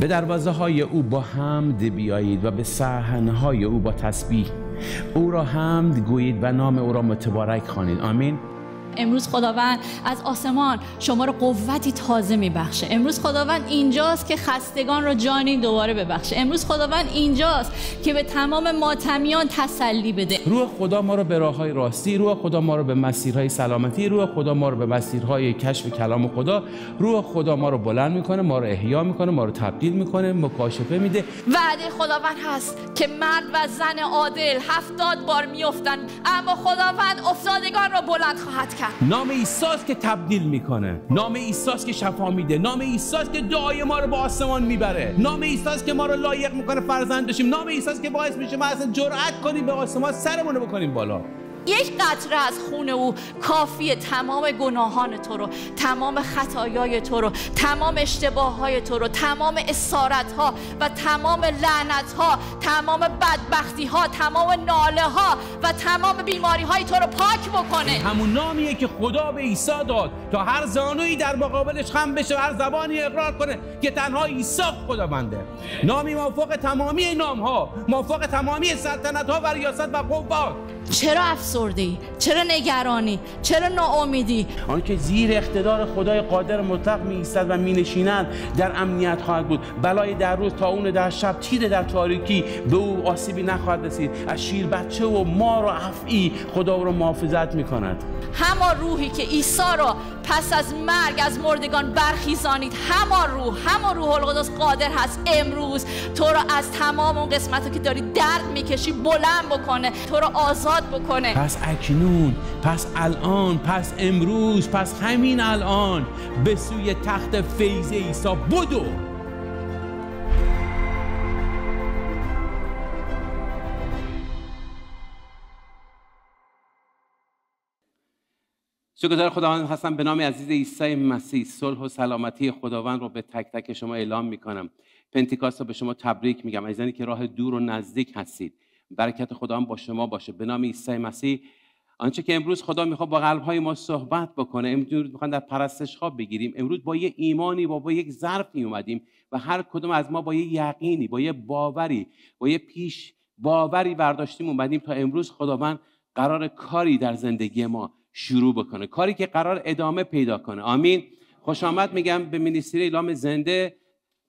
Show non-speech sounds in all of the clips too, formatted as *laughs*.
به دروازه های او با حمد بیایید و به صحنه های او با تسبیح او را حمد گویید و نام او را متبارک خوانید آمین امروز خداوند از آسمان شما رو قوتی تازه میبخشه امروز خداوند اینجاست که خستگان رو جانی دوباره ببخشه امروز خداوند اینجاست که به تمام ماتمیان تسلی بده روح خدا ما رو به راههای راستی روح خدا ما رو به مسیرهای سلامتی روح خدا ما رو به مسیرهای کشف کلام خدا روح خدا ما رو بلند میکنه ما رو احیا میکنه ما رو تبدیل میکنه مکاشفه میده وعده خداوند هست که مرد و زن عادل هفتاد بار میافتن اما خداوند افتادگان را بلند خواهد کرد نام ایساس که تبدیل میکنه نام ایساس که شفا میده نام ایساس که دعای ما رو به آسمان میبره نام ایساس که ما رو لایق میکنه فرزند بشیم نام ایساس که باعث میشه ما اصلا جرأت کنیم به آسمان سرمون رو بکنیم بالا یک قطره از خون او کافی تمام گناهان تو رو تمام خطایای تو رو تمام اشتباه های تو رو تمام اسارت ها و تمام لعنت ها تمام بدبختی ها تمام ناله ها و تمام بیماری های تو رو پاک بکنه همون نامیه که خدا به عیسی داد تا هر زانویی در مقابلش خم بشه و هر زبانی اقرار کنه که تنها عیسی خداونده نامی موافق تمامی نام ها موافق تمامی سلطنت ها و ریاست و قوات چرا افسردی چرا نگرانی چرا ناامیدی آنکه زیر اقتدار خدای قادر مطلق می ایستد و می نشینند در امنیت خواهد بود بلای در روز تا اون در شب تیر در تاریکی به او آسیبی نخواهد رسید از شیر بچه و ما رو افعی خدا رو محافظت می کند همان روحی که عیسی را پس از مرگ از مردگان برخیزانید همان روح همان روح القدس قادر هست امروز تو را از تمام اون قسمت که داری درد میکشی بلند بکنه تو را آزاد پس اکنون پس الان پس امروز پس همین الان به سوی تخت فیض عیسی بدو سوگذار خداوند هستم به نام عزیز عیسی مسیح صلح و سلامتی خداوند رو به تک تک شما اعلام میکنم پنتیکاست رو به شما تبریک میگم عزیزانی که راه دور و نزدیک هستید برکت خدا هم با شما باشه به نام عیسی مسیح آنچه که امروز خدا میخواد با قلبهای ما صحبت بکنه امروز میخوان در پرستش خواب بگیریم امروز با یه ایمانی با, با یک ظرفی اومدیم و هر کدوم از ما با یه یقینی با یه باوری با یه پیش باوری برداشتیم اومدیم تا امروز خداوند قرار کاری در زندگی ما شروع بکنه کاری که قرار ادامه پیدا کنه آمین خوش آمد میگم به مینیستری اعلام زنده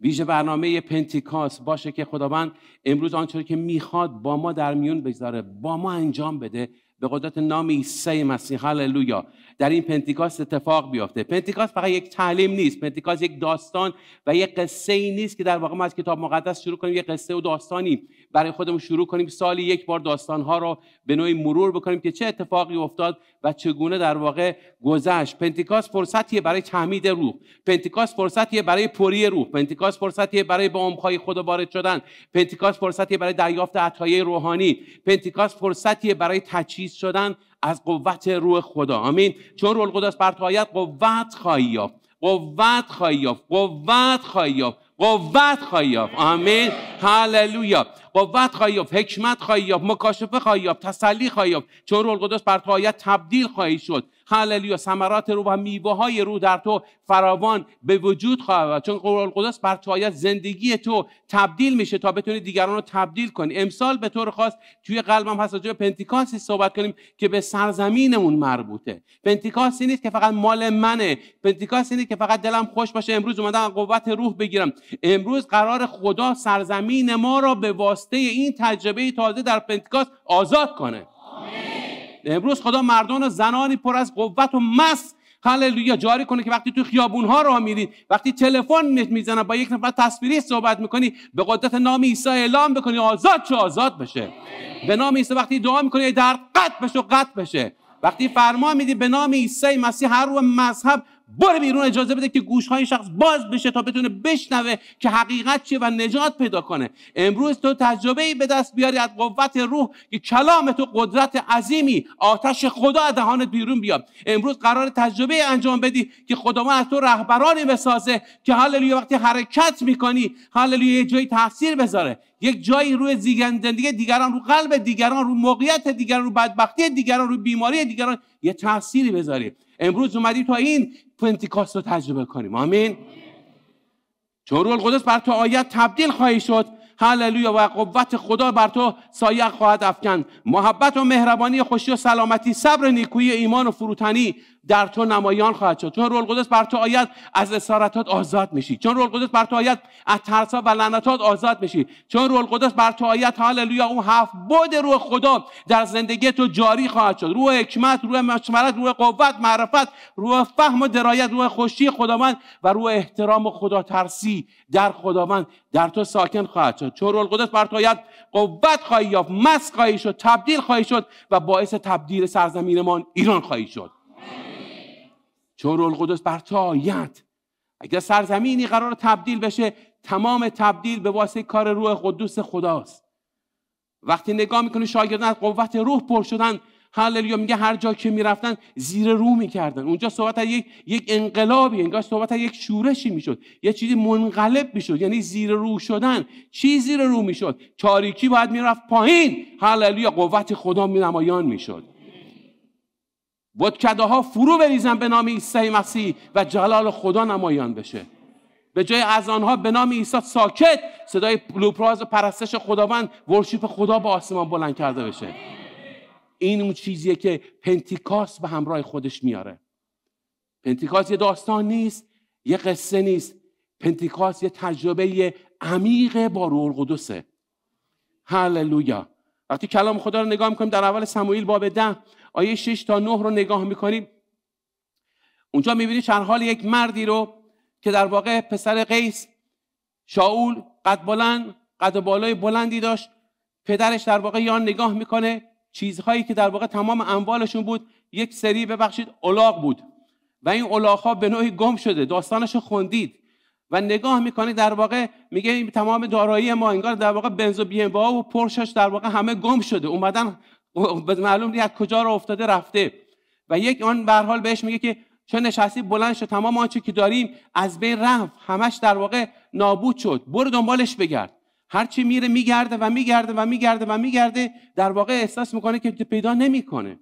ویژه برنامه پنتیکاس باشه که خداوند امروز آنچه که میخواد با ما در میون بگذاره با ما انجام بده به قدرت نام عیسی مسیح هللویا در این پنتیکاس اتفاق بیفته پنتیکاس فقط یک تعلیم نیست پنتیکاس یک داستان و یک قصه ای نیست که در واقع ما از کتاب مقدس شروع کنیم یک قصه و داستانی برای خودمون شروع کنیم سالی یک بار داستانها رو به نوعی مرور بکنیم که چه اتفاقی افتاد و چگونه در واقع گذشت پنتیکاس فرصتیه برای تحمید روح پنتیکاس فرصتیه برای پری روح پنتیکاس فرصتیه برای به عمقهای خدا وارد شدن پنتیکاس فرصتیه برای دریافت عطای روحانی پنتیکاس فرصتیه برای تجهیز شدن از قوت روح خدا آمین چون روح القدس بر قوت خواهی یافت قوت خواهی یافت قوت خواهی یافت قوت خواهی یافت آمین هللویا قوت خواهی یافت حکمت خواهی یافت مکاشفه خواهی یافت تسلی خواهی یافت چون روح القدس بر تو آیت تبدیل خواهی شد هللویا ثمرات رو و میوه های رو در تو فراوان به وجود خواهد چون قول قدس بر تو زندگی تو تبدیل میشه تا بتونی دیگران رو تبدیل کنی امسال به طور خاص توی قلبم هست جای پنتیکاسی صحبت کنیم که به سرزمینمون مربوطه پنتیکاسی نیست که فقط مال منه پنتیکاسی نیست که فقط دلم خوش باشه امروز اومدم قوت روح بگیرم امروز قرار خدا سرزمین ما را به واسطه این تجربه تازه در پنتیکاس آزاد کنه امروز خدا مردان و زنانی پر از قوت و مس هللویا جاری کنه که وقتی تو خیابون ها راه میرید وقتی تلفن میزنه با یک نفر تصویری صحبت میکنی به قدرت نام عیسی اعلام بکنی آزاد چه آزاد بشه به نام عیسی وقتی دعا میکنی در قطع بشه و قطع بشه وقتی فرمان میدی به نام عیسی مسیح هر و مذهب بره بیرون اجازه بده که گوش های شخص باز بشه تا بتونه بشنوه که حقیقت چیه و نجات پیدا کنه امروز تو تجربه ای به دست بیاری از قوت روح که کلام تو قدرت عظیمی آتش خدا دهانت بیرون بیاد امروز قرار تجربه انجام بدی که خداوند از تو رهبرانی بسازه که هللویا وقتی حرکت میکنی هللویا یه جایی تاثیر بذاره یک جایی روی زندگی دیگران رو قلب دیگران رو موقعیت دیگران رو بدبختی دیگران رو بیماری دیگران یه تاثیری بذاری امروز اومدی تا این پنتیکاست رو تجربه کنیم آمین چون روح القدس بر تو آیت تبدیل خواهی شد هللویا و قوت خدا بر تو سایه خواهد افکند محبت و مهربانی خوشی و سلامتی صبر نیکویی ایمان و فروتنی در تو نمایان خواهد شد چون روح القدس بر تو آید از اسارتات آزاد میشی چون روح قدس بر تو آید از ترسا و لعنتات آزاد میشی چون روح قدس بر تو آید هاللویا اون هفت بود روح خدا در زندگی تو جاری خواهد شد روح حکمت روح مشورت روح قوت معرفت روح فهم و درایت روح خوشی خداوند و روح احترام و خدا ترسی در خداوند در تو ساکن خواهد شد چون روح قدس بر تو آید قوت خواهی یافت مس خواهی شد تبدیل خواهی شد و باعث تبدیل سرزمینمان ایران خواهی شد چون روح بر تو آید اگر سرزمینی قرار تبدیل بشه تمام تبدیل به واسه کار روح قدوس خداست وقتی نگاه میکنه شاگردان قوت روح پر شدن هللویا میگه هر جا که میرفتن زیر رو میکردن اونجا صحبت از یک یک انقلابی انگار صحبت از یک شورشی میشد یه چیزی منقلب میشد یعنی زیر رو شدن چی زیر رو میشد تاریکی باید میرفت پایین هللویا قوت خدا مینمایان میشد ها فرو بریزن به نام عیسی مسیح و جلال خدا نمایان بشه به جای از آنها به نام عیسی ساکت صدای لوپراز پرستش خداوند ورشیپ خدا به آسمان بلند کرده بشه این اون چیزیه که پنتیکاس به همراه خودش میاره پنتیکاس یه داستان نیست یه قصه نیست پنتیکاس یه تجربه عمیق با روح القدسه هللویا وقتی کلام خدا رو نگاه میکنیم در اول سمویل باب ده آیه 6 تا 9 رو نگاه میکنیم اونجا چند حال یک مردی رو که در واقع پسر قیس شاول قد بلند قد بالای بلندی داشت پدرش در واقع یا نگاه میکنه چیزهایی که در واقع تمام اموالشون بود یک سری ببخشید الاغ بود و این الاغ ها به نوعی گم شده داستانش رو خوندید و نگاه میکنه در واقع میگه تمام دارایی ما انگار در واقع بنز و بی و پرشش در واقع همه گم شده اومدن معلوم نیست از کجا رو افتاده رفته و یک آن به حال بهش میگه که چه نشستی بلند شد تمام آنچه که داریم از بین رفت همش در واقع نابود شد برو دنبالش بگرد هرچی میره میگرده و میگرده و میگرده و میگرده در واقع احساس میکنه که پیدا نمیکنه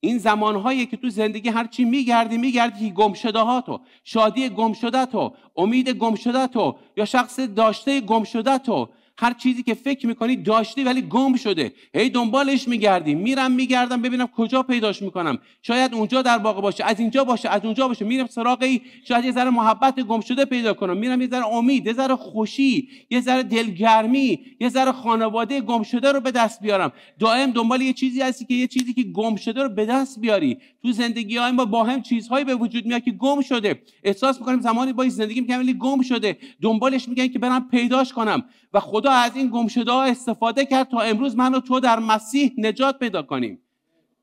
این زمانهایی که تو زندگی هرچی میگردی میگردی که گم شده ها تو شادی گم تو امید گم تو یا شخص داشته گم شده تو هر چیزی که فکر میکنی داشتی ولی گم شده هی دنبالش میگردی میرم میگردم ببینم کجا پیداش میکنم شاید اونجا در واقع باشه از اینجا باشه از اونجا باشه میرم سراغ ای شاید یه ذره محبت گم شده پیدا کنم میرم یه ذره امید یه ذره خوشی یه ذره دلگرمی یه ذره خانواده گم شده رو به دست بیارم دائم دنبال یه چیزی هستی که یه چیزی که گم شده رو به دست بیاری تو زندگی های ما با هم چیزهایی به وجود میاد که گم شده احساس میکنیم زمانی با زندگی میکنیم گم شده دنبالش میگن که برم پیداش کنم و خدا از این گمشده ها استفاده کرد تا امروز من و تو در مسیح نجات پیدا کنیم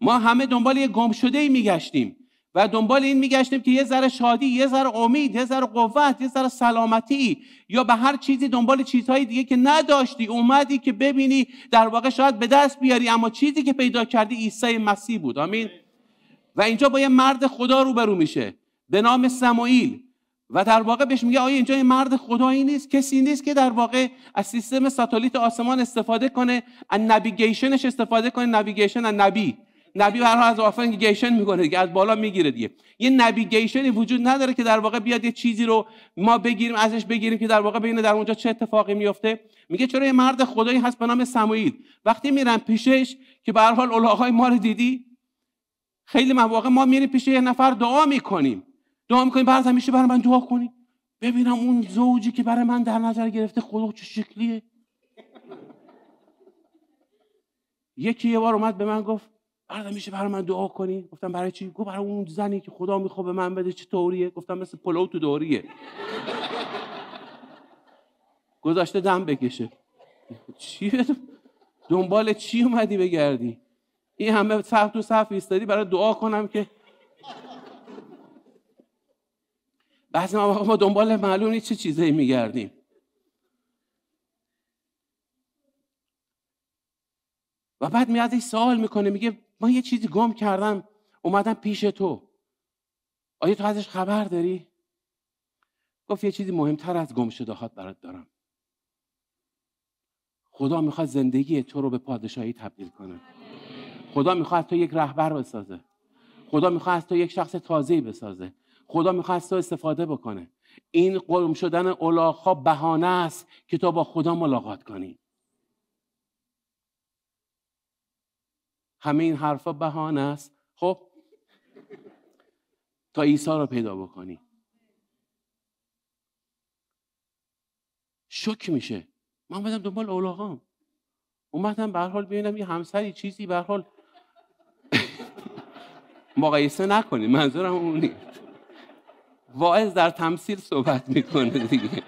ما همه دنبال یه گمشده ای میگشتیم و دنبال این میگشتیم که یه ذره شادی یه ذره امید یه ذره قوت یه ذره سلامتی یا به هر چیزی دنبال چیزهای دیگه که نداشتی اومدی که ببینی در واقع شاید به دست بیاری اما چیزی که پیدا کردی عیسی مسیح بود آمین و اینجا با یه مرد خدا روبرو میشه به نام سموئیل و در واقع بهش میگه آیا اینجا این مرد خدایی نیست کسی نیست که در واقع از سیستم ساتلیت آسمان استفاده کنه از نویگیشنش استفاده کنه نویگیشن از نبی نبی هر از آفرین گیشن میکنه دیگه از بالا میگیره دیگه یه نویگیشنی وجود نداره که در واقع بیاد یه چیزی رو ما بگیریم ازش بگیریم که در واقع ببینه در اونجا چه اتفاقی میفته میگه چرا یه مرد خدایی هست به نام سموئیل وقتی میرم پیشش که به هر حال ما رو دیدی خیلی مواقع ما میریم پیش یه نفر دعا میکنیم دعا میکنیم برات همیشه برای من دعا کنی ببینم اون زوجی که برای من در نظر گرفته خدا چه شکلیه یکی یه بار اومد به من گفت بعد میشه برای من دعا کنی گفتم برای چی گفت برای اون زنی که خدا میخواد به من بده چطوریه گفتم مثل پلو تو دوریه گذاشته دم بکشه چی دنبال چی اومدی بگردی این همه صف تو صف ایستادی برای دعا کنم که بعضی ما دنبال معلوم نیست چه چیزایی میگردیم و بعد میاد این سوال میکنه میگه ما یه چیزی گم کردم اومدم پیش تو آیا تو ازش خبر داری؟ گفت یه چیزی مهمتر از گم شده هات برات دارم خدا میخواد زندگی تو رو به پادشاهی تبدیل کنه خدا میخواد تو یک رهبر بسازه خدا میخواد تو یک شخص تازه بسازه خدا از تو استفاده بکنه این قرم شدن اولاخا بهانه است که تو با خدا ملاقات کنی همه این حرفا بهانه است خب تا عیسی رو پیدا بکنی شک میشه من بدم دنبال اولاغام اومدم به حال ببینم یه همسری چیزی به حال *laughs* مقایسه نکنید منظورم اون واعظ در تمثیل صحبت میکنه دیگه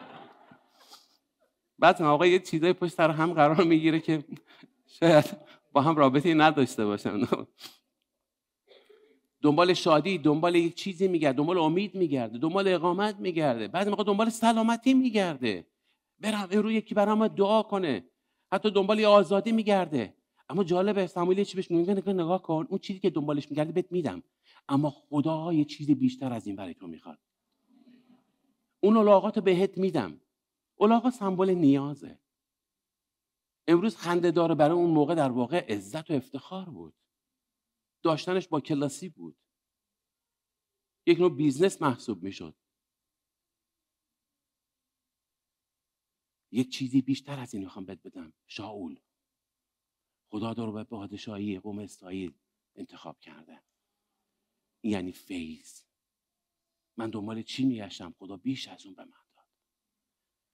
بعد آقا یه چیزای پشت سر هم قرار میگیره که شاید با هم رابطه نداشته باشن دنبال شادی دنبال یک چیزی میگرده دنبال امید میگرده دنبال اقامت میگرده بعضی موقع دنبال سلامتی میگرده برم روی یکی برام دعا کنه حتی دنبال یه آزادی میگرده اما جالبه سموئل چی بهش میگه نگاه کن اون چیزی که دنبالش میگرده بهت میدم اما خدا یه چیزی بیشتر از این برای تو میخواد اون علاقات رو بهت میدم علاقات سمبل نیازه امروز خنده داره برای اون موقع در واقع عزت و افتخار بود داشتنش با کلاسی بود یک نوع بیزنس محسوب میشد یک چیزی بیشتر از این میخوام بد بدم شاول خدا داره به پادشاهی قوم اسرائیل انتخاب کرده یعنی فیض من دنبال چی میگشتم خدا بیش از اون به من داد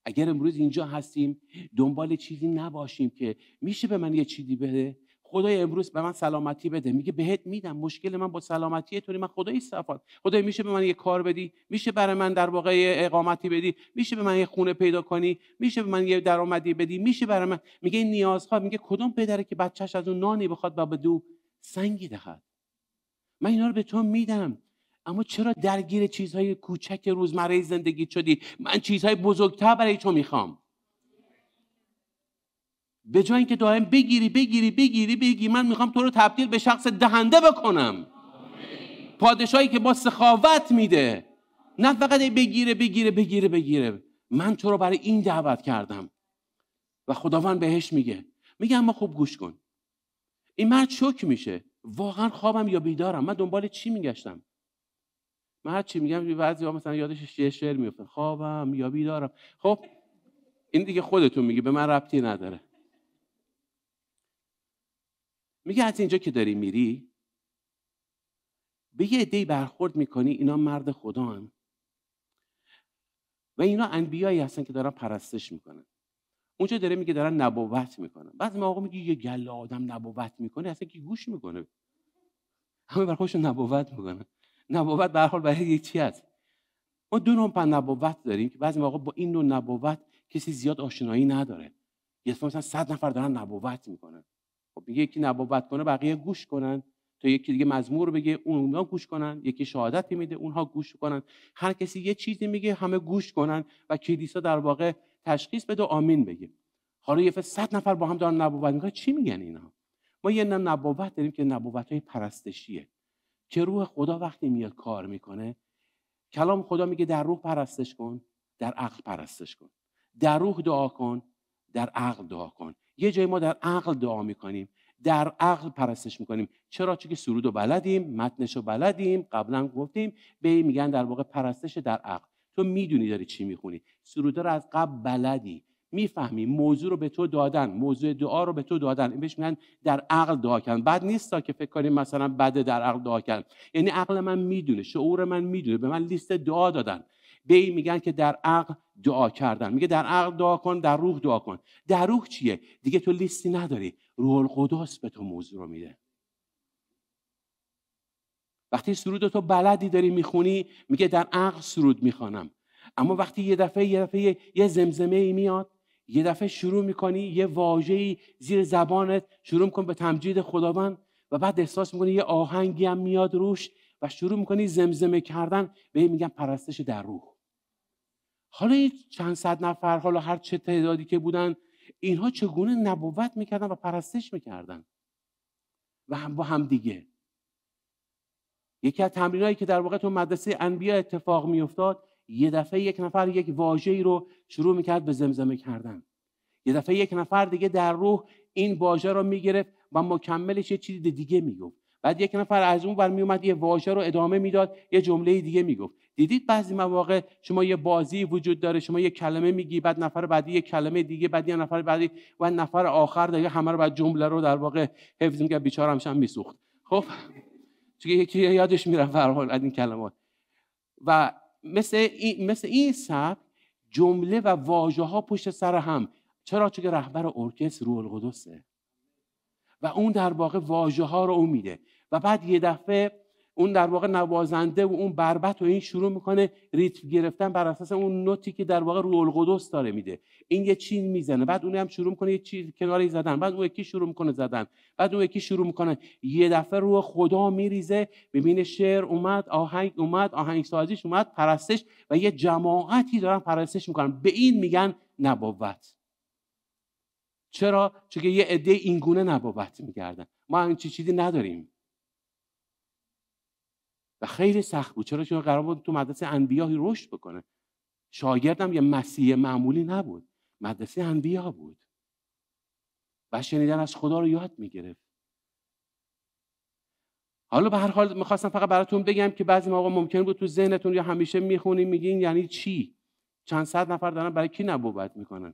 اگر امروز اینجا هستیم دنبال چیزی نباشیم که میشه به من یه چیزی بده خدای امروز به من سلامتی بده میگه بهت میدم مشکل من با سلامتی توری من خدای صفات خدای میشه به من یه کار بدی میشه برای من در واقع اقامتی بدی میشه به من یه خونه پیدا کنی میشه به من یه درآمدی بدی میشه برای من میگه این نیازها میگه کدوم پدره که بچهش از اون نانی بخواد و به دو سنگی دهد من اینا رو به تو میدم اما چرا درگیر چیزهای کوچک روزمره زندگی شدی من چیزهای بزرگتر برای تو میخوام به جای اینکه دائم بگیری بگیری بگیری بگی من میخوام تو رو تبدیل به شخص دهنده بکنم پادشاهی که با سخاوت میده نه فقط بگیره بگیره بگیره بگیره من تو رو برای این دعوت کردم و خداوند بهش میگه میگه اما خوب گوش کن این مرد شک میشه واقعا خوابم یا بیدارم من دنبال چی میگشتم من هر چی میگم بعضی ها مثلا یادش یه شعر میفته خوابم یا بیدارم خب این دیگه خودتون میگی به من ربطی نداره میگه از اینجا که داری میری به یه عدهای برخورد میکنی اینا مرد خدا هم. و اینا انبیایی هستن که دارن پرستش میکنن اونجا داره میگه دارن نبوت میکنن بعضی موقع میگه یه گله آدم نبوت میکنه اصلا که گوش میکنه همه بر خودشون نبوت میکنن نبوت به حال برای یک چی هست ما دو نوع نبوت داریم که بعضی موقع با این نوع نبوت کسی زیاد آشنایی نداره یه مثلا صد نفر دارن نبوت میکنن خب یکی نبوت کنه بقیه گوش کنن تا یکی دیگه مزمور بگه اونها گوش کنن یکی شهادت میده اونها گوش کنن هر کسی یه چیزی میگه همه گوش کنن و کلیسا در واقع تشخیص بده آمین بگه حالا یه صد نفر با هم دارن نبوت میکنن چی میگن اینا ما یه نبوت داریم که نبوت های پرستشیه که روح خدا وقتی میاد کار میکنه کلام خدا میگه در روح پرستش کن در عقل پرستش کن در روح دعا کن در عقل دعا کن یه جای ما در عقل دعا میکنیم در عقل پرستش میکنیم چرا چون که سرود و بلدیم متنش و بلدیم قبلا گفتیم به میگن در واقع پرستش در عقل تو میدونی داری چی میخونی سروده رو از قبل بلدی میفهمی موضوع رو به تو دادن موضوع دعا رو به تو دادن این بهش میگن در عقل دعا کردن بد نیست تا که فکر کنیم مثلا بده در عقل دعا کردن یعنی عقل من میدونه شعور من میدونه به من لیست دعا دادن به این میگن که در عقل دعا کردن میگه در عقل دعا کن در روح دعا کن در روح چیه دیگه تو لیستی نداری روح القدس به تو موضوع رو میده وقتی سرود تو بلدی داری میخونی میگه در عقل سرود میخوانم اما وقتی یه دفعه یه دفعه یه زمزمه ای میاد یه دفعه شروع میکنی یه واژه‌ای زیر زبانت شروع میکنی به تمجید خداوند و بعد احساس میکنی یه آهنگی هم میاد روش و شروع میکنی زمزمه کردن به میگن پرستش در روح حالا این چند صد نفر حالا هر چه تعدادی که بودن اینها چگونه نبوت میکردن و پرستش میکردن و هم با هم دیگه یکی از تمرینایی که در واقع تو مدرسه انبیا اتفاق میافتاد یه دفعه یک نفر یک واژه‌ای رو شروع میکرد به زمزمه کردن یه دفعه یک نفر دیگه در روح این واژه رو میگرفت و مکملش یه چیز دیگه میگفت بعد یک نفر از اون بر میومد یه واژه رو ادامه میداد یه جمله دیگه میگفت دیدید بعضی مواقع شما یه بازی وجود داره شما یه کلمه میگی بعد نفر بعدی یه کلمه دیگه بعد یه نفر بعدی و نفر آخر دیگه همه رو بعد جمله رو در واقع حفظ میکرد بیچاره همشام میسوخت خب چون یکی یادش میرفت هر حال از این کلمات و مثل, این سبک جمله و واژه ها پشت سر هم چرا چون رهبر ارکستر روح القدسه و اون در واقع واژه ها رو اون میده و بعد یه دفعه اون در واقع نوازنده و اون بربت و این شروع میکنه ریتم گرفتن بر اساس اون نوتی که در واقع روح القدس داره میده این یه چین میزنه بعد اون هم شروع میکنه یه چیز کناری زدن بعد اون یکی شروع میکنه زدن بعد اون یکی شروع میکنه یه دفعه روح خدا میریزه ببینه شعر اومد آهنگ اومد آهنگ سازیش اومد پرستش و یه جماعتی دارن پرستش میکنن به این میگن نبوت چرا چون یه عده اینگونه نبوت میگردن ما این چیزی نداریم خیلی سخت بود چرا چون قرار بود تو مدرسه انبیاهی رشد بکنه شاگردم یه مسیح معمولی نبود مدرسه انبیا بود و شنیدن از خدا رو یاد میگرفت حالا به هر حال میخواستم فقط براتون بگم که بعضی موقع ممکن بود تو ذهنتون یا همیشه میخونیم میگین یعنی چی چند صد نفر دارن برای کی نبوت میکنن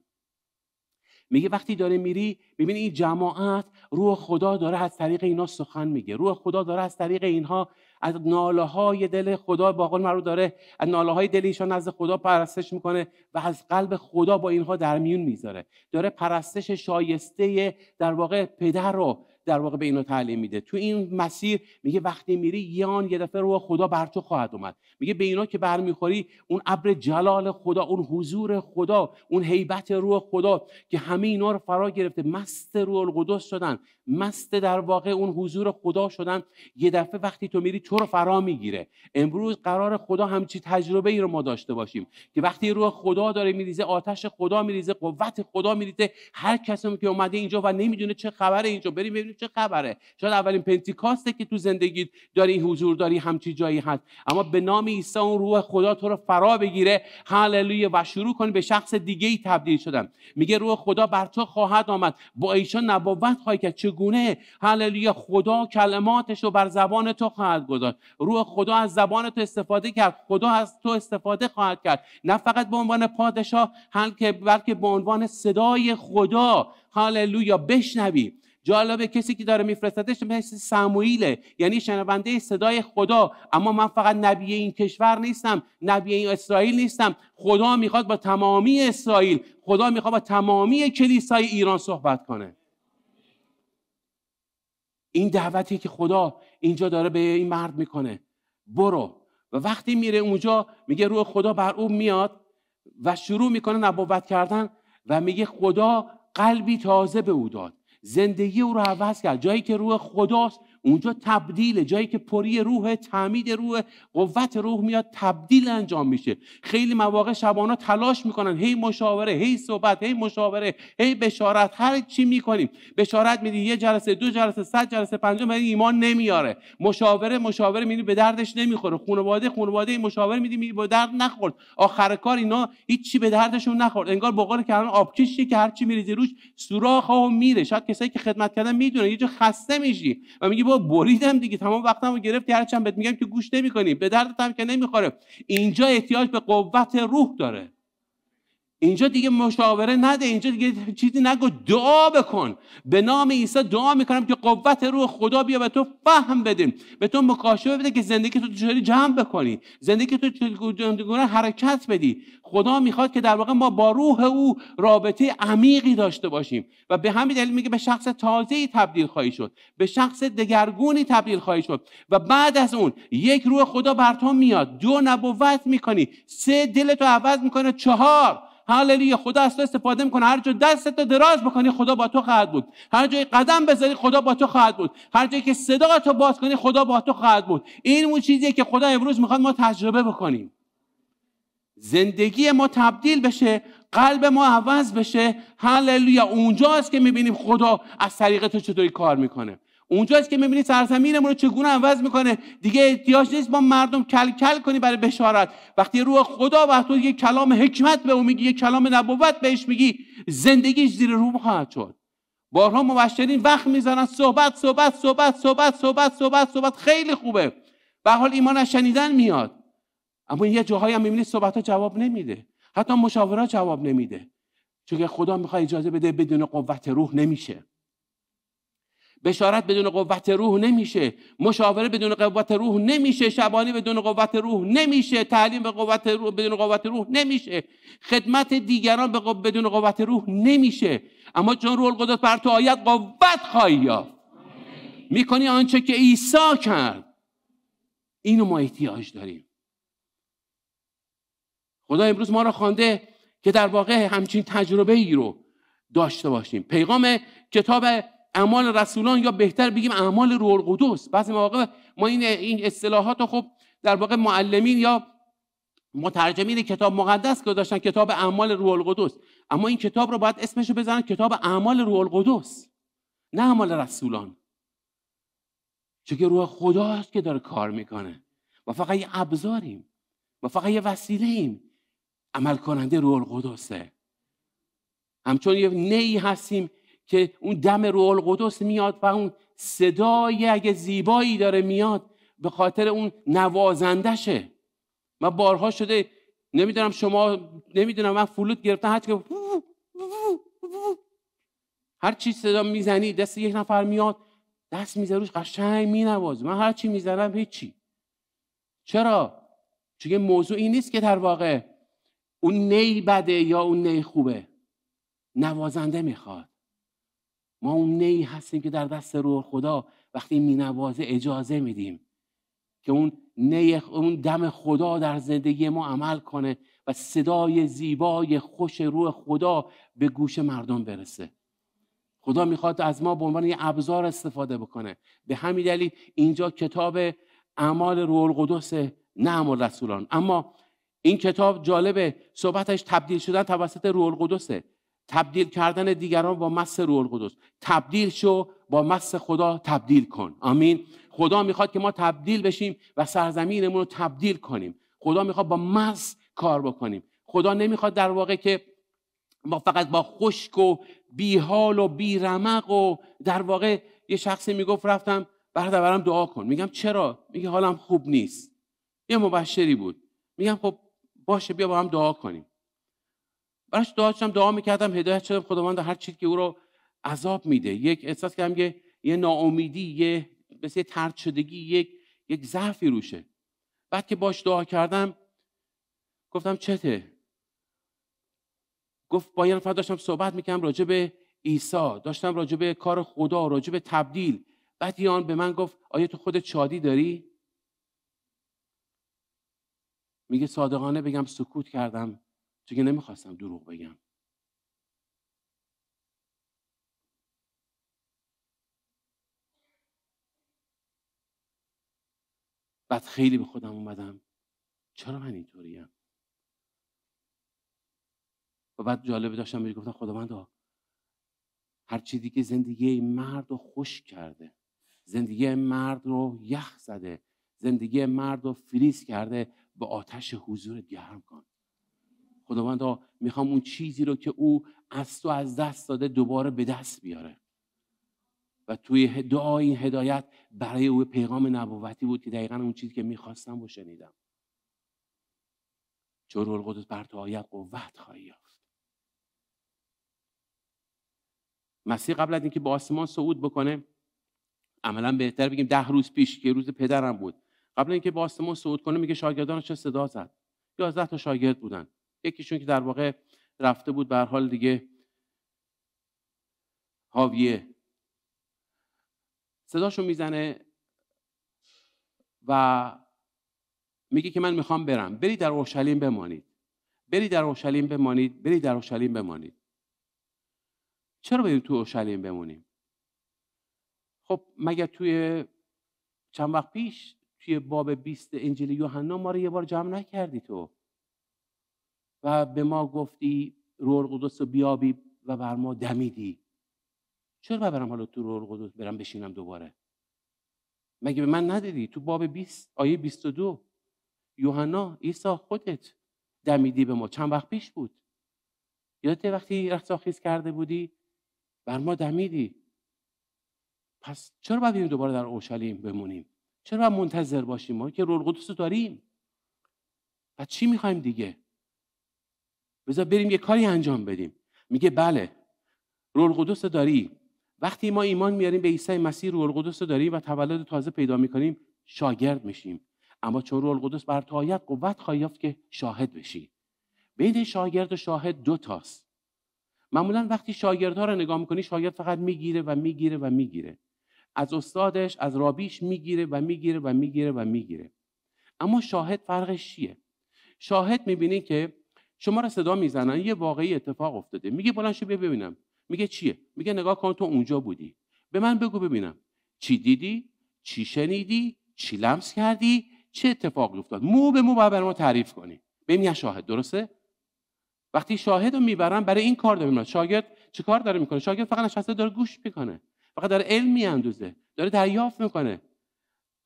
میگه وقتی داره میری میبینی این جماعت روح خدا داره از طریق اینا سخن میگه روح خدا داره از طریق اینها از ناله های دل خدا با قول داره از ناله های دل ایشان نزد خدا پرستش میکنه و از قلب خدا با اینها در میون میذاره داره پرستش شایسته در واقع پدر رو در واقع به اینو تعلیم میده تو این مسیر میگه وقتی میری یان یه دفعه رو خدا بر تو خواهد اومد میگه به اینا که برمیخوری اون ابر جلال خدا اون حضور خدا اون هیبت روح خدا که همه اینا رو فرا گرفته مست روح القدس شدن مست در واقع اون حضور خدا شدن یه دفعه وقتی تو میری تو رو فرا میگیره امروز قرار خدا همچی تجربه ای رو ما داشته باشیم که وقتی روح خدا داره میریزه آتش خدا میریزه قوت خدا میریزه هر کسی که اومده اینجا و نمیدونه چه خبره اینجا بریم ببینیم چه خبره شاید اولین پنتیکاسته که تو زندگیت داری حضور داری همچی جایی هست اما به نام عیسی اون روح خدا تو رو فرا بگیره هللویا و شروع به شخص دیگه ای تبدیل شدن میگه روح خدا بر تو خواهد آمد با ایشان نبوت خواهی که چه چگونه هللویا خدا کلماتش رو بر زبان تو خواهد گذاشت روح خدا از زبان تو استفاده کرد خدا از تو استفاده خواهد کرد نه فقط به عنوان پادشاه که بلکه به عنوان صدای خدا هللویا بشنوی جالبه کسی که داره میفرستدش مثل سموئیله یعنی شنونده صدای خدا اما من فقط نبی این کشور نیستم نبی این اسرائیل نیستم خدا میخواد با تمامی اسرائیل خدا میخواد با تمامی کلیسای ایران صحبت کنه این دعوتی که خدا اینجا داره به این مرد میکنه برو و وقتی میره اونجا میگه روح خدا بر او میاد و شروع میکنه نبوت کردن و میگه خدا قلبی تازه به او داد زندگی او رو عوض کرد جایی که روح خداست اونجا تبدیل جایی که پری روح تعمید روح قوت روح میاد تبدیل انجام میشه خیلی مواقع شبانا تلاش میکنن هی مشاوره هی صحبت هی مشاوره هی بشارت هر چی میکنیم بشارت میدی یه جلسه دو جلسه صد جلسه پنجم ایمان نمیاره مشاوره مشاوره میدی به دردش نمیخوره خانواده خانواده مشاوره میدی میدی به درد نخورد آخر کار اینا هیچی به دردشون نخورد انگار بقول که آبکشی که هرچی میریزی روش سوراخ و میره شاید کسایی که خدمت کردن میدونن یه جو خسته میشی و میگی بابا بریدم دیگه تمام وقتمو گرفتی هرچند بهت میگم که گوش نمیکنی به دردت هم که نمیخوره اینجا احتیاج به قوت روح داره اینجا دیگه مشاوره نده اینجا دیگه چیزی نگو دعا بکن به نام عیسی دعا میکنم که قوت روح خدا بیا به تو فهم بده به تو مکاشفه بده که زندگی تو چطوری جمع بکنی زندگی تو چطوری حرکت بدی خدا میخواد که در واقع ما با روح او رابطه عمیقی داشته باشیم و به همین دلیل میگه به شخص تازه تبدیل خواهی شد به شخص دگرگونی تبدیل خواهی شد و بعد از اون یک روح خدا بر تو میاد دو نبوت میکنی سه دلتو عوض میکنه چهار هللویا خدا از تو استفاده میکنه هر جا دست تو دراز بکنی خدا با تو خواهد بود هر جای قدم بذاری خدا با تو خواهد بود هر جایی که صدا تو باز کنی خدا با تو خواهد بود این اون چیزیه که خدا امروز میخواد ما تجربه بکنیم زندگی ما تبدیل بشه قلب ما عوض بشه هللویا اونجاست که میبینیم خدا از طریق تو چطوری کار میکنه اونجاست که میبینی سرزمینمون رو چگونه عوض میکنه دیگه احتیاج نیست با مردم کل کل کنی برای بشارت وقتی روح خدا و تو یه کلام حکمت به اون میگی یه کلام نبوت بهش میگی زندگیش زیر رو خواهد شد بارها مبشرین وقت میزنن صحبت صحبت صحبت صحبت صحبت صحبت صحبت خیلی خوبه به حال ایمان شنیدن میاد اما یه جاهایی هم میبینی صحبت ها جواب نمیده حتی مشاوره جواب نمیده چون خدا میخواد اجازه بده بدون قوت روح نمیشه بشارت بدون قوت روح نمیشه مشاوره بدون قوت روح نمیشه شبانی بدون قوت روح نمیشه تعلیم به قوت روح بدون قوت روح نمیشه خدمت دیگران به بدون قوت روح نمیشه اما چون روح القدس بر تو آید قوت خواهی یافت میکنی آنچه که عیسی کرد اینو ما احتیاج داریم خدا امروز ما رو خوانده که در واقع همچین تجربه ای رو داشته باشیم پیغام کتاب اعمال رسولان یا بهتر بگیم اعمال روح القدس بعضی مواقع ما این این اصطلاحات رو خب در واقع معلمین یا مترجمین کتاب مقدس که داشتن کتاب اعمال روح القدس اما این کتاب رو باید اسمش رو بزنن کتاب اعمال روح القدس نه اعمال رسولان چون که روح خداست که داره کار میکنه و فقط یه ابزاریم ما فقط یه وسیله ایم عمل کننده روح القدسه همچون یه نی هستیم که اون دم روح القدس میاد و اون صدای اگه زیبایی داره میاد به خاطر اون نوازندشه من بارها شده نمیدونم شما نمیدونم من فلوت گرفتم هر که هر چی صدا میزنی دست یک نفر میاد دست میزه روش قشنگ مینواز من هر چی میزنم هیچی چرا چون موضوع این نیست که در واقع اون نی بده یا اون نی خوبه نوازنده میخواد ما اون نی هستیم که در دست روح خدا وقتی مینوازه اجازه میدیم که اون نی اون دم خدا در زندگی ما عمل کنه و صدای زیبای خوش روح خدا به گوش مردم برسه خدا میخواد از ما به عنوان یه ابزار استفاده بکنه به همین دلیل اینجا کتاب اعمال روح القدس نه اعمال رسولان اما این کتاب جالبه صحبتش تبدیل شدن توسط روح القدسه تبدیل کردن دیگران با مس روح القدس تبدیل شو با مس خدا تبدیل کن آمین خدا میخواد که ما تبدیل بشیم و سرزمینمون رو تبدیل کنیم خدا میخواد با مس کار بکنیم خدا نمیخواد در واقع که ما فقط با خشک و بیحال و بیرمق و در واقع یه شخصی میگفت رفتم برادر برام دعا کن میگم چرا میگه حالم خوب نیست یه مبشری بود میگم خب باشه بیا با هم دعا کنیم براش دعا داشتم دعا میکردم هدایت شدم خداوند هر چیزی که او رو عذاب میده یک احساس کردم که یه ناامیدی یه مثل یه شدگی یک یک ضعفی روشه بعد که باش دعا کردم گفتم چته گفت با یه نفر داشتم صحبت میکردم راجع به عیسی داشتم راجع به کار خدا راجع به تبدیل بعد یان به من گفت آیا تو خودت شادی داری میگه صادقانه بگم سکوت کردم چون که نمیخواستم دروغ بگم بعد خیلی به خودم اومدم چرا من اینطوریم و بعد جالبه داشتم می‌گفتم گفتم خداوندا هر چیزی که زندگی مرد رو خوش کرده زندگی مرد رو یخ زده زندگی مرد رو فریز کرده به آتش حضور گرم کن خداوندا میخوام اون چیزی رو که او از تو از دست داده دوباره به دست بیاره و توی دعا این هدایت برای او پیغام نبوتی بود که دقیقا اون چیزی که میخواستم و شنیدم چون روح القدس بر تو آید قوت خواهی یافت مسیح قبل از اینکه به آسمان صعود بکنه عملا بهتر بگیم ده روز پیش که روز پدرم بود قبل اینکه به آسمان صعود کنه میگه شاگردانش صدا زد یازده تا شاگرد بودن یکیشون که در واقع رفته بود به حال دیگه هاویه. صداشو میزنه و میگه که من میخوام برم برید در اورشلیم بمانید بری در اورشلیم بمانید برید در اورشلیم بمانید چرا بریم تو اورشلیم بمونیم خب مگر توی چند وقت پیش توی باب 20 انجیل یوحنا ما رو یه بار جمع نکردی تو و به ما گفتی روح القدس رو بیابی و بر ما دمیدی چرا برم حالا تو روح القدس برم بشینم دوباره مگه به من ندیدی تو باب 20 آیه 22 یوحنا عیسی خودت دمیدی به ما چند وقت پیش بود یادته وقتی رستاخیز کرده بودی بر ما دمیدی پس چرا باید بیم دوباره در اورشلیم بمونیم چرا باید منتظر باشیم ما که روح القدس داریم و چی میخوایم دیگه بذار بریم یه کاری انجام بدیم میگه بله روح قدوس داری وقتی ما ایمان میاریم به عیسی مسیح روح قدوس داریم و تولد تازه پیدا میکنیم شاگرد میشیم اما چون رول قدوس بر تو آید قوت خواهی که شاهد بشی بین شاگرد و شاهد دو تاست معمولا وقتی شاگردها رو نگاه میکنی شاگرد فقط میگیره و میگیره و میگیره از استادش از رابیش میگیره و میگیره و میگیره و میگیره اما شاهد فرقش چیه شاهد میبینی که شما را صدا میزنن یه واقعی اتفاق افتاده میگه بلند شو ببینم میگه چیه میگه نگاه کن تو اونجا بودی به من بگو ببینم چی دیدی چی شنیدی چی لمس کردی چه اتفاقی افتاد مو به مو باید ما تعریف کنی ببین یه شاهد درسته وقتی شاهد رو میبرن برای این کار داره شاگرد چه کار داره میکنه شاگرد فقط نشسته داره گوش میکنه فقط داره علم میاندوزه داره دریافت میکنه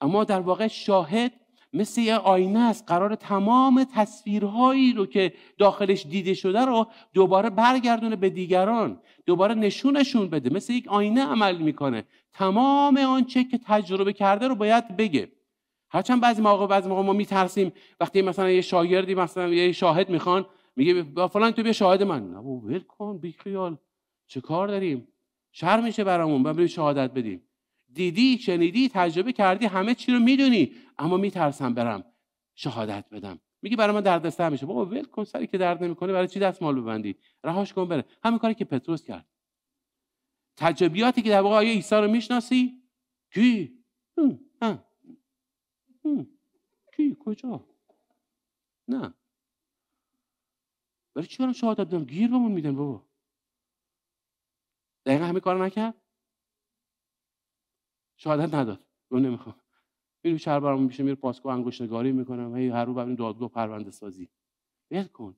اما در واقع شاهد مثل یه آینه است قرار تمام تصویرهایی رو که داخلش دیده شده رو دوباره برگردونه به دیگران دوباره نشونشون بده مثل یک آینه عمل میکنه تمام آنچه که تجربه کرده رو باید بگه هرچند بعضی موقع بعضی موقع ما میترسیم وقتی مثلا یه شاگردی مثلا یه شاهد میخوان میگه فلان تو بیا شاهد من نه ول کن چه کار داریم شر میشه برامون من شهادت بدیم دیدی شنیدی تجربه کردی همه چی رو میدونی اما میترسم برم شهادت بدم میگه برای من دردسر میشه بابا ول کن سری که درد نمیکنه برای چی دستمال ببندی رهاش کن بره همین کاری که پتروس کرد تجربیاتی که در واقع آیا عیسی رو میشناسی کی هم. کی کجا نه برای چی شهادت بدم گیر بمون میدن بابا دقیقا همین کار نکرد شهادت نداد اون نمیخوام میرم شهر برام میشه میره پاسکو انگشت نگاری میکنم هی هر رو بریم دادگاه پرونده سازی بیاد کن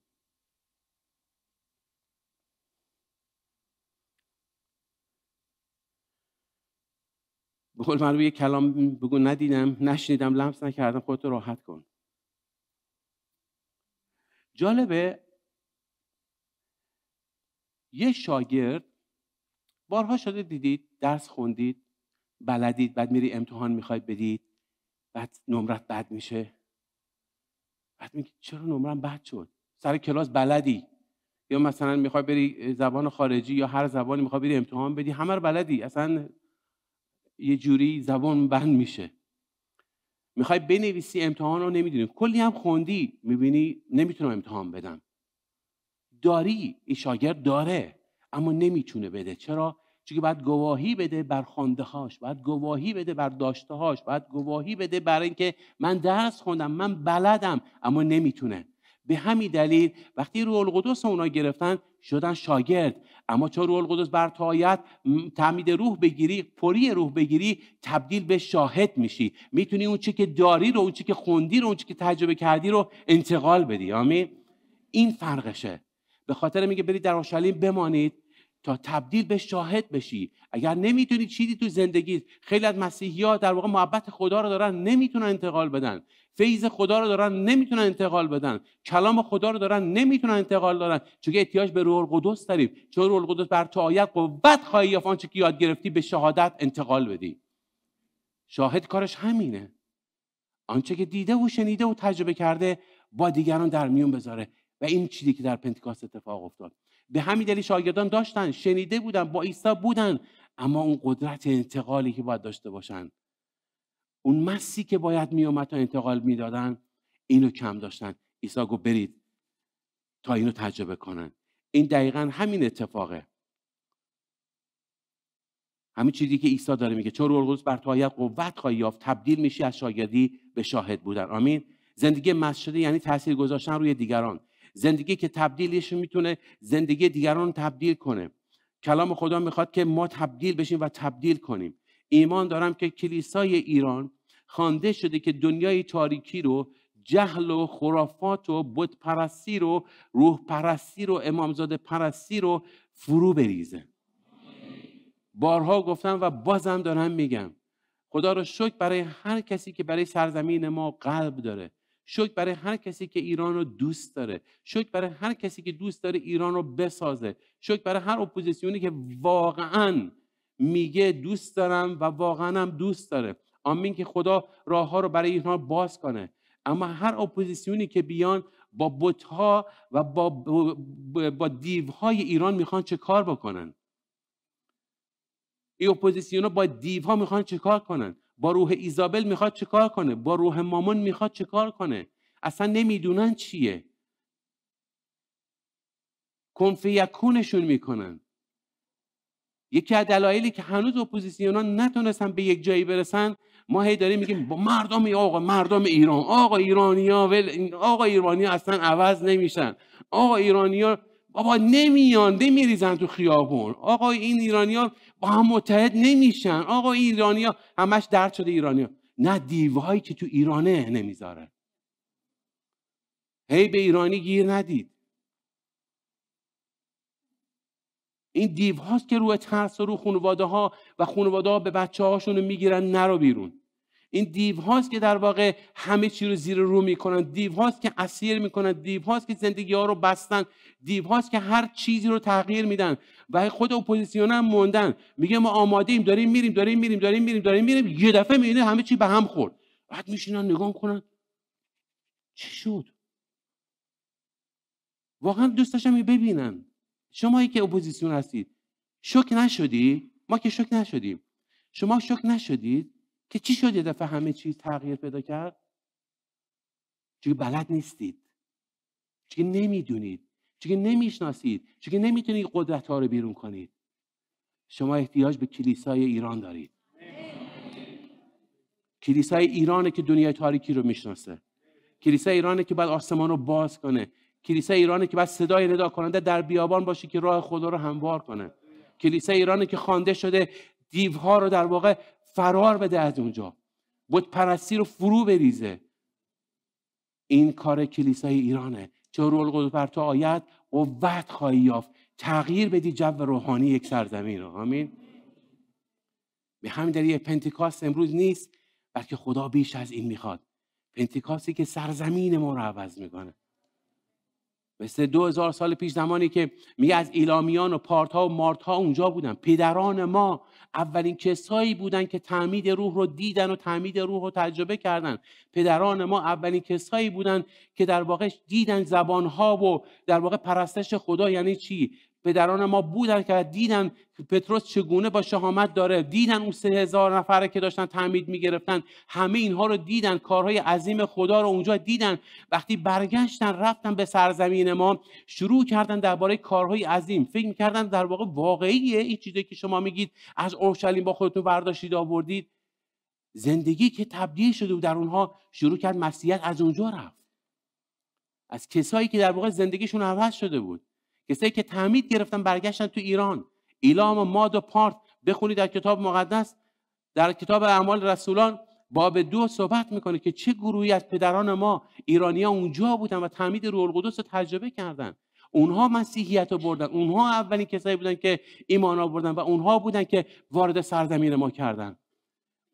به قول من یه کلام بگو ندیدم نشنیدم لمس نکردم خودت راحت کن جالبه یه شاگرد بارها شده دیدید درس خوندید بلدید بعد میری امتحان میخواید بدید بعد نمرت بد میشه بعد میگی چرا نمرم بد شد سر کلاس بلدی یا مثلا میخوای بری زبان خارجی یا هر زبانی میخوای بری امتحان بدی همه رو بلدی اصلا یه جوری زبان بند میشه میخوای بنویسی امتحان رو نمیدونی کلی هم خوندی میبینی نمیتونم امتحان بدم داری این شاگرد داره اما نمیتونه بده چرا چون باید گواهی بده بر خوانده هاش باید گواهی بده بر داشته هاش باید گواهی بده بر اینکه من درس خوندم من بلدم اما نمیتونه به همین دلیل وقتی روح القدس اونا گرفتن شدن شاگرد اما چون روح القدس بر تایت تعمید روح بگیری پری روح بگیری تبدیل به شاهد میشی میتونی اون چی که داری رو اون چی که خوندی رو اون چی که تجربه کردی رو انتقال بدی آمین این فرقشه به خاطر میگه برید در اورشلیم بمانید تا تبدیل به شاهد بشی اگر نمیتونی چیزی تو زندگی خیلی از مسیحی در واقع محبت خدا رو دارن نمیتونن انتقال بدن فیض خدا رو دارن نمیتونن انتقال بدن کلام خدا رو دارن نمیتونن انتقال دارن چون احتیاج به روح القدس داریم چون روح القدس بر تو آیت قوت خواهی یافت آنچه که یاد گرفتی به شهادت انتقال بدی شاهد کارش همینه آنچه که دیده و شنیده و تجربه کرده با دیگران در میون بذاره و این چیزی که در پنتیکاست اتفاق افتاد به همین دلیل شاگردان داشتن شنیده بودن با عیسی بودن اما اون قدرت انتقالی که باید داشته باشن اون مسی که باید میومد تا انتقال میدادن اینو کم داشتن عیسی گفت برید تا اینو تجربه کنن این دقیقا همین اتفاقه همین چیزی که عیسی داره میگه چون روح القدس بر تو آید قوت خواهی یافت تبدیل میشی از شاگردی به شاهد بودن آمین زندگی مسجدی یعنی تاثیر گذاشتن روی دیگران زندگی که تبدیلش میتونه زندگی دیگران تبدیل کنه کلام خدا میخواد که ما تبدیل بشیم و تبدیل کنیم ایمان دارم که کلیسای ایران خوانده شده که دنیای تاریکی رو جهل و خرافات و بت پرستی رو روح پرستی رو امامزاده پرستی رو فرو بریزه بارها گفتم و بازم دارم میگم خدا رو شکر برای هر کسی که برای سرزمین ما قلب داره شکر برای هر کسی که ایران رو دوست داره شکر برای هر کسی که دوست داره ایران رو بسازه شکر برای هر اپوزیسیونی که واقعا میگه دوست دارم و واقعا هم دوست داره آمین که خدا راه ها رو برای اینها باز کنه اما هر اپوزیسیونی که بیان با بت و با با دیوهای ایران میخوان چه کار بکنن این اپوزیسیون ها با دیوها میخوان چه کار کنن با روح ایزابل میخواد چیکار کنه با روح مامون میخواد چیکار کنه اصلا نمیدونن چیه یکونشون میکنن یکی از دلایلی که هنوز ها نتونستن به یک جایی برسن ما هی داریم میگیم با مردم ای آقا مردم ایران آقا ها ول آقا ایرانیا اصلا عوض نمیشن آقا ها بابا نمیان نمیریزن تو خیابون آقا این ها با هم متحد نمیشن آقا ایرانیا همش درد شده ایرانیا نه دیوهایی که تو ایرانه نمیذاره هی به ایرانی گیر ندید این دیوهاست که روی ترس و رو خانواده ها و خانواده ها به بچه هاشون میگیرن نرو بیرون این دیو هاست که در واقع همه چی رو زیر رو میکنن دیو هاست که اسیر میکنن دیو هاست که زندگی ها رو بستن دیو هاست که هر چیزی رو تغییر میدن و خود اپوزیسیون هم موندن میگه ما آماده ایم داریم میریم داریم میریم داریم میریم داریم میریم یه دفعه میبینه همه چی به هم خورد بعد میشینن نگاه کنن چی شد واقعا دوست داشتم ببینن شمایی که اپوزیسیون هستید شک نشدی ما که شک نشدیم شما شک نشدید که چی شد یه دفعه همه چیز تغییر پیدا کرد چون بلد نیستید چون نمیدونید چون نمیشناسید چون نمیتونید قدرت ها رو بیرون کنید شما احتیاج به کلیسای ایران دارید کلیسای ایرانه که دنیای تاریکی رو میشناسه کلیسای ایرانه که باید آسمان رو باز کنه کلیسای ایرانه که بعد صدای ندا کننده در بیابان باشه که راه خدا رو هموار کنه کلیسای ایرانه که خوانده شده دیوها رو در واقع فرار بده از اونجا بود پرستی رو فرو بریزه این کار کلیسای ایرانه چه رول قدر بر تو آید قوت خواهی یافت تغییر بدی جو روحانی یک سرزمین رو آمین به همین دلیل پنتیکاست امروز نیست بلکه خدا بیش از این میخواد پنتیکاستی که سرزمین ما رو عوض میکنه مثل دو هزار سال پیش زمانی که میگه از ایلامیان و پارت ها و مارت اونجا بودن پدران ما اولین کسایی بودن که تعمید روح رو دیدن و تعمید روح رو تجربه کردن پدران ما اولین کسایی بودن که در واقع دیدن زبانها و در واقع پرستش خدا یعنی چی پدران ما بودن که دیدن پتروس چگونه با شهامت داره دیدن اون سه هزار نفره که داشتن تعمید میگرفتن همه اینها رو دیدن کارهای عظیم خدا رو اونجا دیدن وقتی برگشتن رفتن به سرزمین ما شروع کردن درباره کارهای عظیم فکر میکردن در واقع واقعیه این چیزی که شما میگید از اورشلیم با خودتون برداشتید آوردید زندگی که تبدیل شده در اونها شروع کرد مسیحیت از اونجا رفت از کسایی که در واقع زندگیشون عوض شده بود کسایی که تعمید گرفتن برگشتن تو ایران ایلام و ماد و پارت بخونید در کتاب مقدس در کتاب اعمال رسولان باب دو صحبت میکنه که چه گروهی از پدران ما ها اونجا بودن و تعمید روح القدس رو تجربه کردن اونها مسیحیت رو بردن اونها اولین کسایی بودن که ایمان آوردن و اونها بودن که وارد سرزمین ما کردن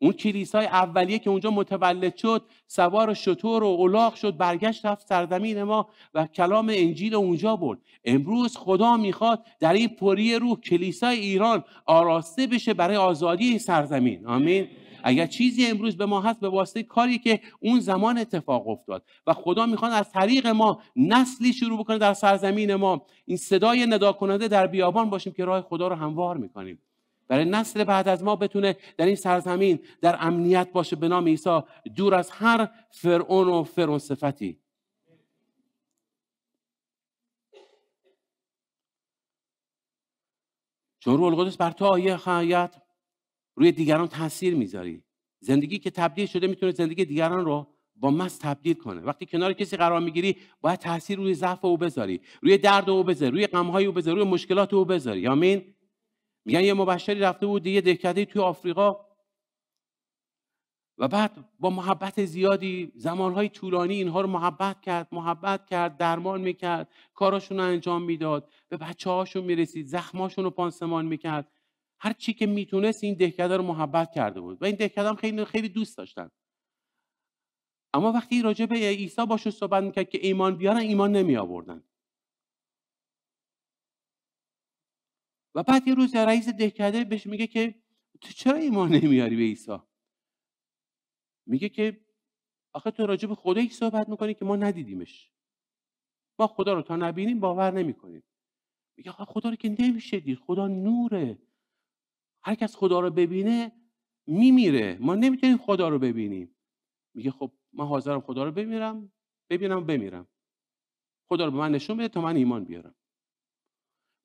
اون کلیسای اولیه که اونجا متولد شد سوار شطور و الاغ شد برگشت رفت سرزمین ما و کلام انجیل اونجا برد امروز خدا میخواد در این پری روح کلیسای ایران آراسته بشه برای آزادی سرزمین آمین اگر چیزی امروز به ما هست به واسطه کاری که اون زمان اتفاق افتاد و خدا میخواد از طریق ما نسلی شروع بکنه در سرزمین ما این صدای نداکننده در بیابان باشیم که راه خدا رو هموار میکنیم برای نسل بعد از ما بتونه در این سرزمین در امنیت باشه به نام عیسی دور از هر فرعون و فرعون صفتی چون روح بر تو آیه خواهیت روی دیگران تاثیر میذاری زندگی که تبدیل شده میتونه زندگی دیگران رو با مس تبدیل کنه وقتی کنار کسی قرار میگیری باید تاثیر روی ضعف او بذاری روی درد او بذاری روی غم او بذاری روی مشکلات او بذاری آمین میگن یه مبشری رفته بود یه دهکده توی آفریقا و بعد با محبت زیادی زمانهای طولانی اینها رو محبت کرد محبت کرد درمان میکرد کاراشون رو انجام میداد به بچه هاشون میرسید زخماشون رو پانسمان میکرد هر چی که میتونست این دهکده رو محبت کرده بود و این دهکده هم خیلی خیلی دوست داشتن اما وقتی راجع به عیسی باشون صحبت میکرد که ایمان بیارن ایمان نمی آوردن و بعد یه روز رئیس دهکده بهش میگه که تو چرا ایمان نمیاری به عیسی میگه که آخه تو راجب به خدایی صحبت میکنی که ما ندیدیمش ما خدا رو تا نبینیم باور نمیکنیم میگه آخه خدا رو که نمیشه دید خدا نوره هر کس خدا رو ببینه میمیره ما نمیتونیم خدا رو ببینیم میگه خب من حاضرم خدا رو ببینم ببینم بمیرم خدا رو به من نشون بده تا من ایمان بیارم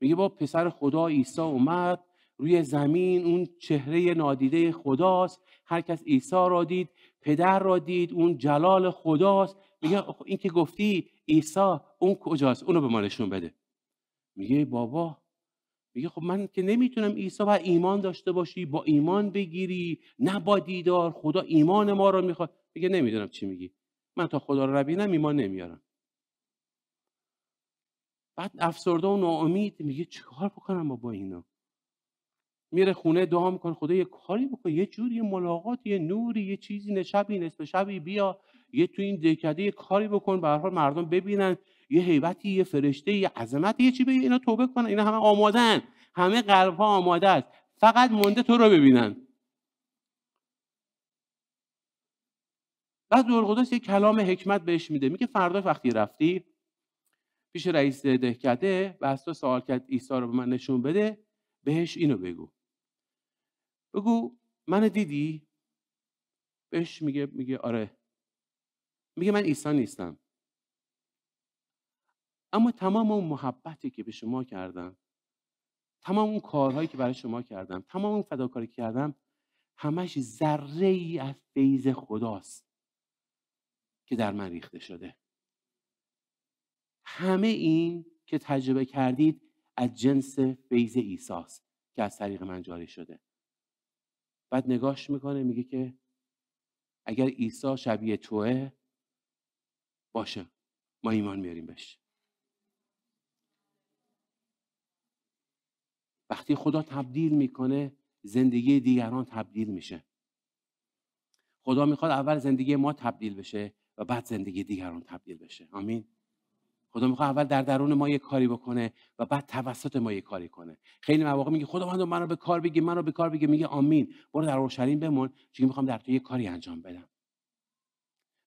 میگه با پسر خدا عیسی اومد روی زمین اون چهره نادیده خداست هر کس عیسی را دید پدر را دید اون جلال خداست میگه این که گفتی عیسی اون کجاست اونو به ما نشون بده میگه بابا میگه خب من که نمیتونم عیسی و ایمان داشته باشی با ایمان بگیری نه با دیدار خدا ایمان ما رو میخواد میگه نمیدونم چی میگی من تا خدا رو ببینم ایمان نمیارم بعد افسرده و ناامید میگه چیکار بکنم با اینا میره خونه دعا میکنه خدا یه کاری بکن یه جوری یه ملاقات یه نوری یه چیزی نشبی نصف شبی بیا یه تو این دهکده یه کاری بکن به مردم ببینن یه حیبتی یه فرشته یه عظمت یه چی به اینا توبه کنن اینا همه آمادن همه قلب ها آماده است فقط مونده تو رو ببینن بعد دور یه کلام حکمت بهش میده میگه فردا وقتی رفتی پیش رئیس دهکده و از تو سوال کرد عیسی رو به من نشون بده بهش اینو بگو بگو من دیدی بهش میگه میگه آره میگه من عیسی نیستم اما تمام اون محبتی که به شما کردم تمام اون کارهایی که برای شما کردم تمام اون فداکاری که کردم همش ذره ای از فیض خداست که در من ریخته شده همه این که تجربه کردید از جنس فیض ایساست که از طریق من جاری شده بعد نگاش میکنه میگه که اگر عیسی شبیه توه باشه ما ایمان میاریم بهش وقتی خدا تبدیل میکنه زندگی دیگران تبدیل میشه خدا میخواد اول زندگی ما تبدیل بشه و بعد زندگی دیگران تبدیل بشه آمین خدا میخواد اول در درون ما یه کاری بکنه و بعد توسط ما یه کاری کنه خیلی مواقع میگه خداوند منو به کار بگی منو به کار بگی میگه آمین برو در اورشلیم بمون چون میخوام در تو یه کاری انجام بدم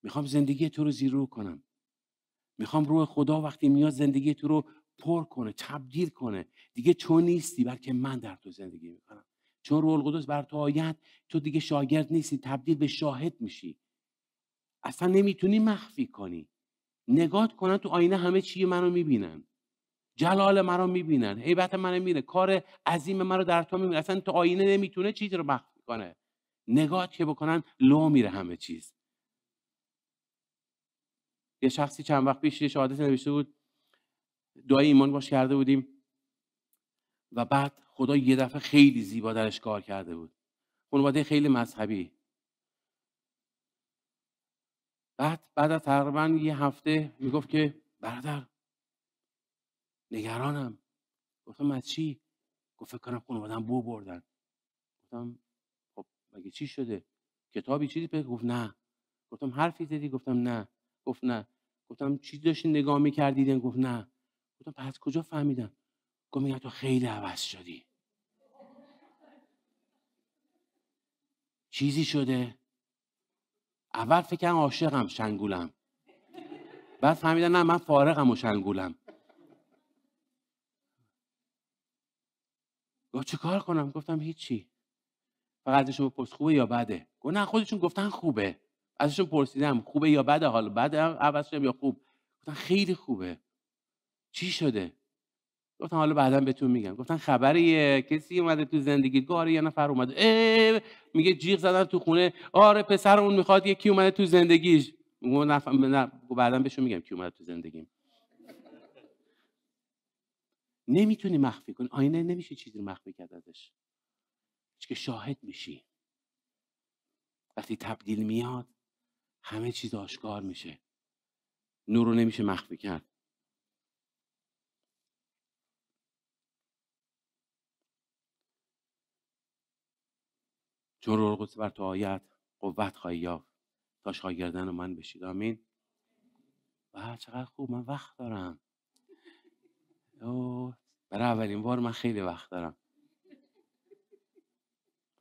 میخوام زندگی تو رو زیرو کنم میخوام روح خدا وقتی میاد زندگی تو رو پر کنه تبدیل کنه دیگه تو نیستی بلکه من در تو زندگی میکنم چون روح القدس بر تو آید تو دیگه شاگرد نیستی تبدیل به شاهد میشی اصلا نمیتونی مخفی کنی نگاه کنن تو آینه همه چی منو میبینن جلال مرا میبینن حیبت منو میره کار عظیم مرا در تو میبینن اصلا تو آینه نمیتونه چیزی رو مخفی کنه نگاه که بکنن لو میره همه چیز یه شخصی چند وقت پیش یه شهادت نوشته بود دعای ایمان باش کرده بودیم و بعد خدا یه دفعه خیلی زیبا درش کار کرده بود خانواده خیلی مذهبی بعد بعد از تقریبا یه هفته میگفت که برادر نگرانم گفتم از چی گفت فکر کنم خانوادم بو بردن گفتم خب مگه چی شده کتابی چیزی پیدا گفت نه گفتم حرفی زدی گفتم نه گفت نه گفتم چی داشتی نگاه میکردیدن گفت نه گفتم پس کجا فهمیدم گفت میگن تو خیلی عوض شدی چیزی شده اول فکر کردم عاشقم شنگولم بعد فهمیدم نه من فارغم و شنگولم گفت چه کار کنم گفتم هیچی فقط ازشون بپرس خوبه یا بده گفت نه خودشون گفتن خوبه ازشون پرسیدم خوبه یا بده حالا بده عوض یا خوب گفتن خیلی خوبه چی شده گفتم حالا بعدا بهتون میگم گفتن خبریه کسی اومده تو زندگی گاره یه نفر اومده میگه جیغ زدن تو خونه آره پسر اون میخواد یکی اومده تو زندگیش نف... نه بعدا بهشون میگم کی اومده تو زندگیم نمیتونی مخفی کنی آینه نمیشه چیزی رو مخفی کرد ازش که شاهد میشی وقتی تبدیل میاد همه چیز آشکار میشه نور رو نمیشه مخفی کرد چون روح بر تو آید قوت خواهی یافت تا شاگردن من بشید آمین و بله، چقدر خوب من وقت دارم برای اولین بار من خیلی وقت دارم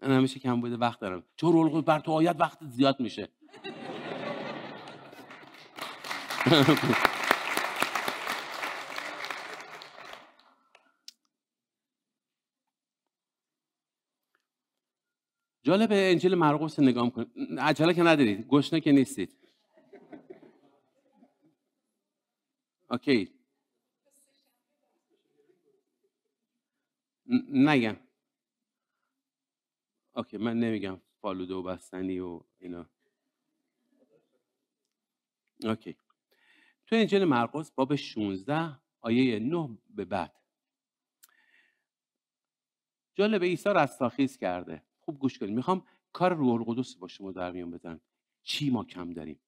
من همیشه کم بوده وقت دارم چون روح بر تو آید وقت زیاد میشه *laughs* جالب انجیل مرقس نگاه کنید عجله که ندارید گشنه که نیستید اوکی نگم اوکی من نمیگم فالوده و بستنی و اینا اوکی تو انجیل مرقس باب 16 آیه 9 به بعد جالب عیسی رستاخیز کرده خوب گوش کنید میخوام کار روح القدس با شما در میان بزنم چی ما کم داریم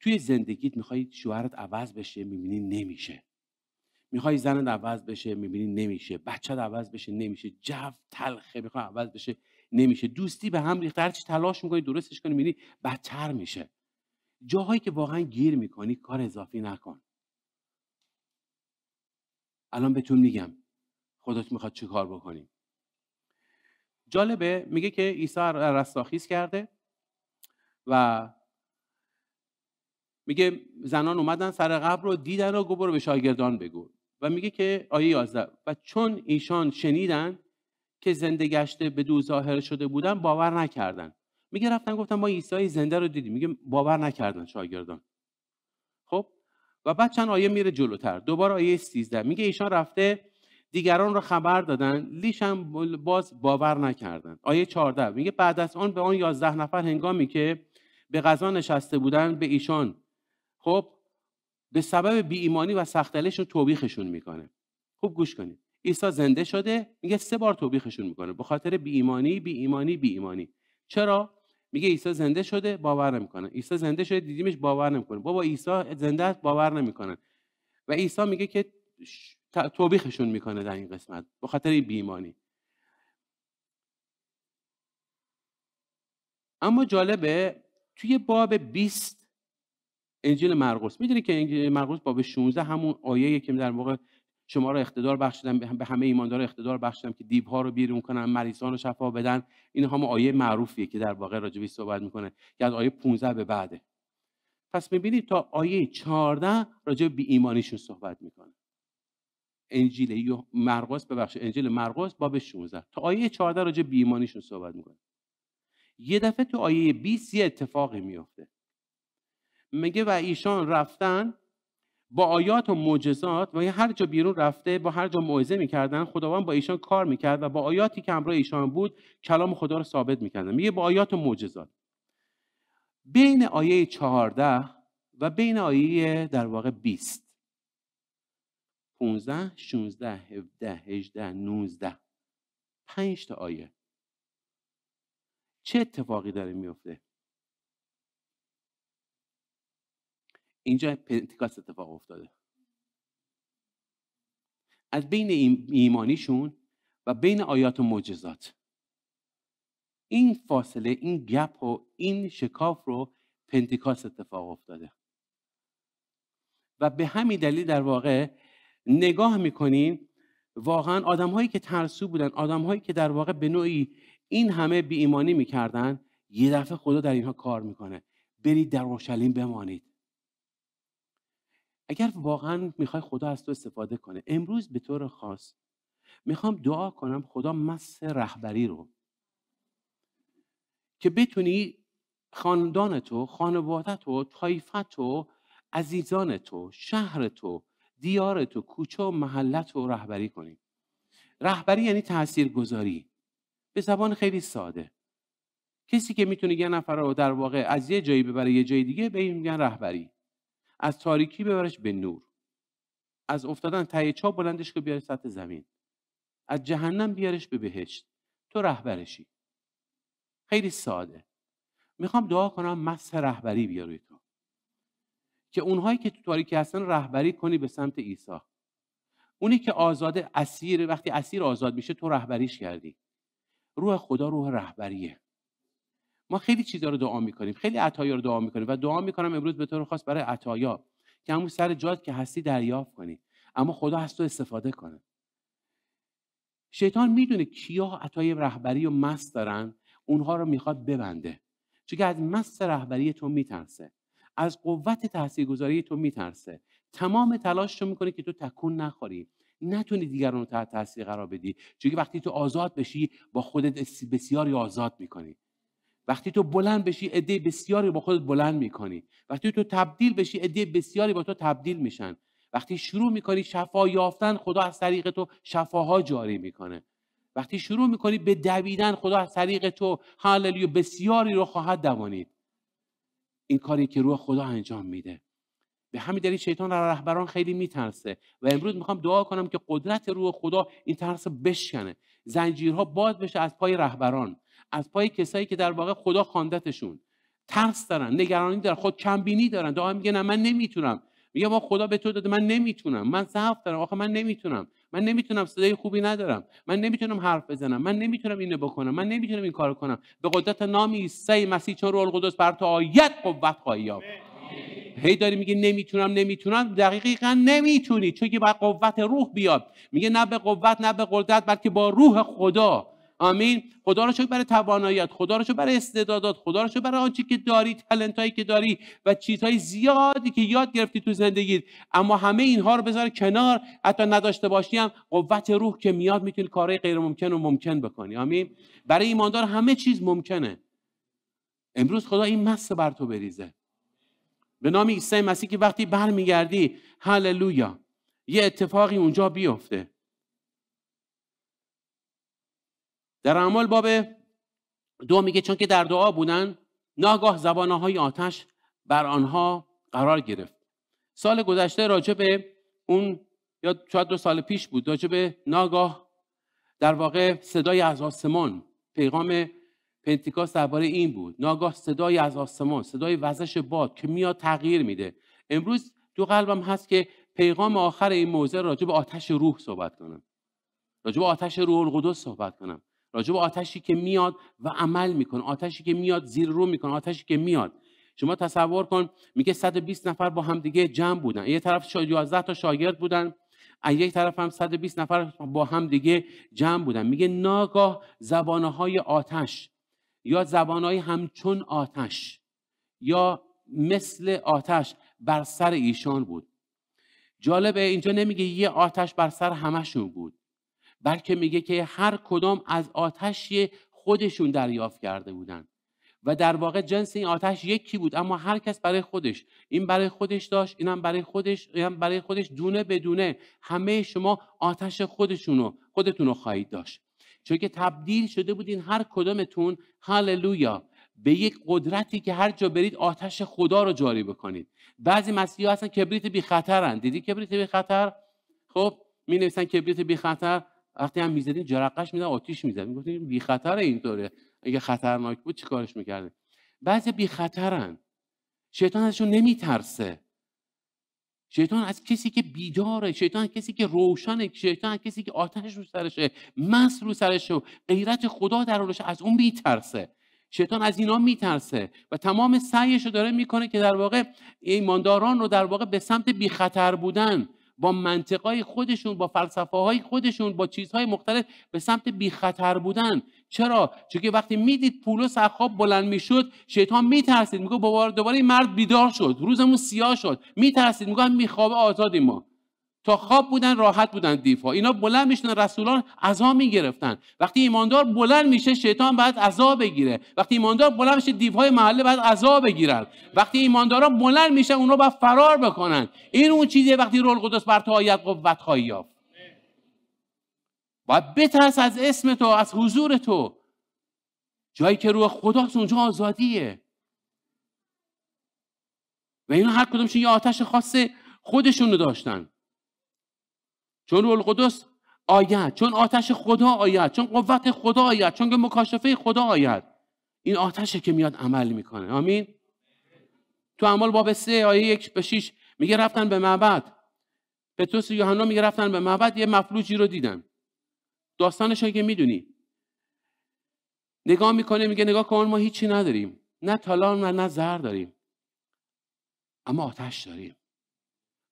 توی زندگیت میخوای شوهرت عوض بشه میبینی نمیشه میخوای زنت عوض بشه میبینی نمیشه بچه عوض بشه نمیشه جو تلخه میخوای عوض بشه نمیشه دوستی به هم ریخته هرچی تلاش میکنی درستش کنی میبینی بدتر میشه جاهایی که واقعا گیر میکنی کار اضافی نکن الان بهتون میگم خودت میخواد چه کار بکنیم جالبه میگه که عیسی رستاخیز کرده و میگه زنان اومدن سر قبر رو دیدن و گبر به شاگردان بگو و میگه که آیه 11 و چون ایشان شنیدن که زنده گشته به دو ظاهر شده بودن باور نکردن میگه رفتن گفتن ما عیسی زنده رو دیدیم میگه باور نکردن شاگردان خب و بعد چند آیه میره جلوتر دوباره آیه 13 میگه ایشان رفته دیگران را خبر دادن لیش هم باز باور نکردن آیه 14 میگه بعد از آن به آن 11 نفر هنگامی که به غذا نشسته بودن به ایشان خب به سبب ایمانی و سختلشون توبیخشون میکنه خوب گوش کنید عیسی زنده شده میگه سه بار توبیخشون میکنه به خاطر ایمانی بی ایمانی چرا میگه عیسی زنده شده باور نمیکنه عیسی زنده شده دیدیمش باور نمیکنه بابا عیسی زنده است باور نمیکنن و عیسی میگه که توبیخشون میکنه در این قسمت به خاطر بیمانی اما جالبه توی باب 20 انجیل مرقس میدونی که انجیل مرقس باب 16 همون آیه که در واقع شما را اقتدار بخشیدم به همه ایماندارا اقتدار بخشیدم که دیوها رو بیرون کنن مریضان رو شفا بدن این هم آیه معروفیه که در واقع راجبی صحبت میکنه که از آیه 15 به بعده پس میبینی تا آیه 14 راجع به ایمانیشون صحبت میکنه انجیل مرقس ببخش انجیل مرقس باب 16 تا آیه 14 راجع به ایمانیشون صحبت میکنه یه دفعه تو آیه 20 یه اتفاقی میفته میگه و ایشان رفتن با آیات و معجزات و یه هر جا بیرون رفته با هر جا موعظه میکردن خداوند با ایشان کار میکرد و با آیاتی که همراه ایشان بود کلام خدا رو ثابت میکردن میگه با آیات و معجزات بین آیه 14 و بین آیه در واقع 20 15 16 17 18 19 5 تا آیه چه اتفاقی داره میفته اینجا پنتیکاست اتفاق افتاده از بین ایمانیشون و بین آیات و معجزات این فاصله این گپ و این شکاف رو پنتیکاست اتفاق افتاده و به همین دلیل در واقع نگاه میکنین واقعا آدم هایی که ترسو بودن آدم هایی که در واقع به نوعی این همه بی ایمانی میکردن یه دفعه خدا در اینها کار میکنه برید در اورشلیم بمانید اگر واقعا میخوای خدا از تو استفاده کنه امروز به طور خاص میخوام دعا کنم خدا مس رهبری رو که بتونی خاندان تو خانواده تو تایفت تو عزیزان تو شهر تو دیار تو کوچه و محلت رو رهبری کنیم رهبری یعنی تأثیر گذاری به زبان خیلی ساده کسی که میتونه یه نفر رو در واقع از یه جایی ببره یه جای دیگه به میگن رهبری از تاریکی ببرش به نور از افتادن تای چا بلندش که بیاره سطح زمین از جهنم بیارش به بهشت تو رهبرشی خیلی ساده میخوام دعا کنم مس رهبری بیا روی که اونهایی که تو تاریکی هستن رهبری کنی به سمت عیسی اونی که آزاده اسیر وقتی اسیر آزاد میشه تو رهبریش کردی روح خدا روح رهبریه ما خیلی چیزا رو دعا میکنیم خیلی عطایا رو دعا میکنیم و دعا میکنم امروز به طور خاص برای عطایا که همون سر جاد که هستی دریافت کنی اما خدا هست تو استفاده کنه شیطان میدونه کیا عطای رهبری و مست دارن اونها رو میخواد ببنده چون از مست رهبری تو میترسه از قوت گذاری تو میترسه تمام تلاش تو میکنه که تو تکون نخوری نتونی دیگران رو تحت تاثیر قرار بدی چون وقتی تو آزاد بشی با خودت بسیاری آزاد میکنی وقتی تو بلند بشی عده بسیاری با خودت بلند میکنی وقتی تو تبدیل بشی عده بسیاری با تو تبدیل میشن وقتی شروع میکنی شفا یافتن خدا از طریق تو شفاها جاری میکنه وقتی شروع میکنی به دویدن خدا از طریق تو هاللویا بسیاری رو خواهد دوانید این کاری که روح خدا انجام میده به همین دلیل شیطان راهبران رهبران خیلی میترسه و امروز میخوام دعا کنم که قدرت روح خدا این ترس بشکنه زنجیرها باز بشه از پای رهبران از پای کسایی که در واقع خدا خواندتشون ترس دارن نگرانی دارن خود کمبینی دارن دعا میگه نه من نمیتونم میگه ما خدا به تو داده من نمیتونم من ضعف دارم آخه من نمیتونم من نمیتونم صدای خوبی ندارم من نمیتونم حرف بزنم من نمیتونم اینو بکنم من نمیتونم این کار کنم به قدرت نام عیسی مسیح چون روح القدس بر تو آیت قوت خواهی یافت هی داری میگه نمیتونم نمیتونم دقیقا نمیتونی چون که با قوت روح بیاد میگه نه به قوت نه به قدرت بلکه با روح خدا آمین خدا رو شکر برای تواناییات خدا رو شکر برای استعدادات خدا رو شکر برای آنچه که داری تلنت هایی که داری و چیزهای زیادی که یاد گرفتی تو زندگیت اما همه اینها رو بذار کنار حتی نداشته باشی هم قوت روح که میاد میتونی کارهای غیر ممکن رو ممکن بکنی آمین برای ایماندار همه چیز ممکنه امروز خدا این مس بر تو بریزه به نام عیسی مسیح که وقتی برمیگردی هللویا یه اتفاقی اونجا بیفته در اعمال باب دو میگه چون که در دعا بودن ناگاه زبانه آتش بر آنها قرار گرفت سال گذشته راجع به اون یا شاید دو سال پیش بود راجع به ناگاه در واقع صدای از آسمان پیغام پنتیکاس درباره این بود ناگاه صدای از آسمان صدای وزش باد که میاد تغییر میده امروز تو قلبم هست که پیغام آخر این موزه راجع به آتش روح صحبت کنم راجع به آتش روح القدس صحبت کنم راجع به آتشی که میاد و عمل میکنه آتشی که میاد زیر رو میکنه آتشی که میاد شما تصور کن میگه 120 نفر با هم دیگه جمع بودن یه طرف 11 تا شاگرد بودن از یک طرف هم 120 نفر با هم دیگه جمع بودن میگه ناگاه زبانهای آتش یا زبانهای همچون آتش یا مثل آتش بر سر ایشان بود جالبه اینجا نمیگه یه آتش بر سر همشون بود بلکه میگه که هر کدام از آتش خودشون دریافت کرده بودن و در واقع جنس این آتش یکی بود اما هر کس برای خودش این برای خودش داشت اینم برای خودش اینم برای خودش دونه بدونه همه شما آتش خودشونو خودتون رو خواهید داشت چون که تبدیل شده بودین هر کدامتون هللویا به یک قدرتی که هر جا برید آتش خدا رو جاری بکنید بعضی مسیحا هستن کبریت بی خطرن دیدی کبریت بی خطر خب می نویسن کبریت بی خطر وقتی هم میزدیم جرقش میدن آتیش میزد بی خطر اینطوره اگه خطرناک بود کارش میکرده بعضی بی خطرن شیطان ازشون نمیترسه شیطان از کسی که بیداره شیطان از کسی که روشنه شیطان از کسی که آتش رو سرشه مس رو سرشه غیرت خدا در روشه از اون میترسه شیطان از اینا میترسه و تمام سعیش رو داره میکنه که در واقع ایمانداران رو در واقع به سمت خطر بودن با منطقای خودشون با فلسفه های خودشون با چیزهای مختلف به سمت بی بودن چرا چون که وقتی میدید پولو از بلند میشد شیطان میترسید میگه دوباره این مرد بیدار شد روزمون سیاه شد میترسید میگه میخوابه آزادی ما تا خواب بودن راحت بودن دیفا اینا بلند میشن رسولان عذا میگرفتن وقتی ایماندار بلند میشه شیطان بعد عذاب بگیره وقتی ایماندار بلند میشه دیوهای محله بعد عذاب بگیرن وقتی ایمانداران بلند میشن اونا باید فرار بکنن این اون چیزیه وقتی رول قدس بر تو آید قوت خواهی یافت باید بترس از اسم تو از حضور تو جایی که روح خداست اونجا آزادیه و اینا هر کدومشون یه آتش خاص خودشونو داشتن چون روح القدس آید چون آتش خدا آید چون قوت خدا آید چون که مکاشفه خدا آید این آتشه که میاد عمل میکنه آمین تو اعمال باب سه آیه یک به شیش میگه رفتن به معبد پتروس و یوحنا میگه رفتن به معبد یه مفلوجی رو دیدن داستانش که میدونی نگاه میکنه میگه نگاه کن ما هیچی نداریم نه تالار نه نه زر داریم اما آتش داریم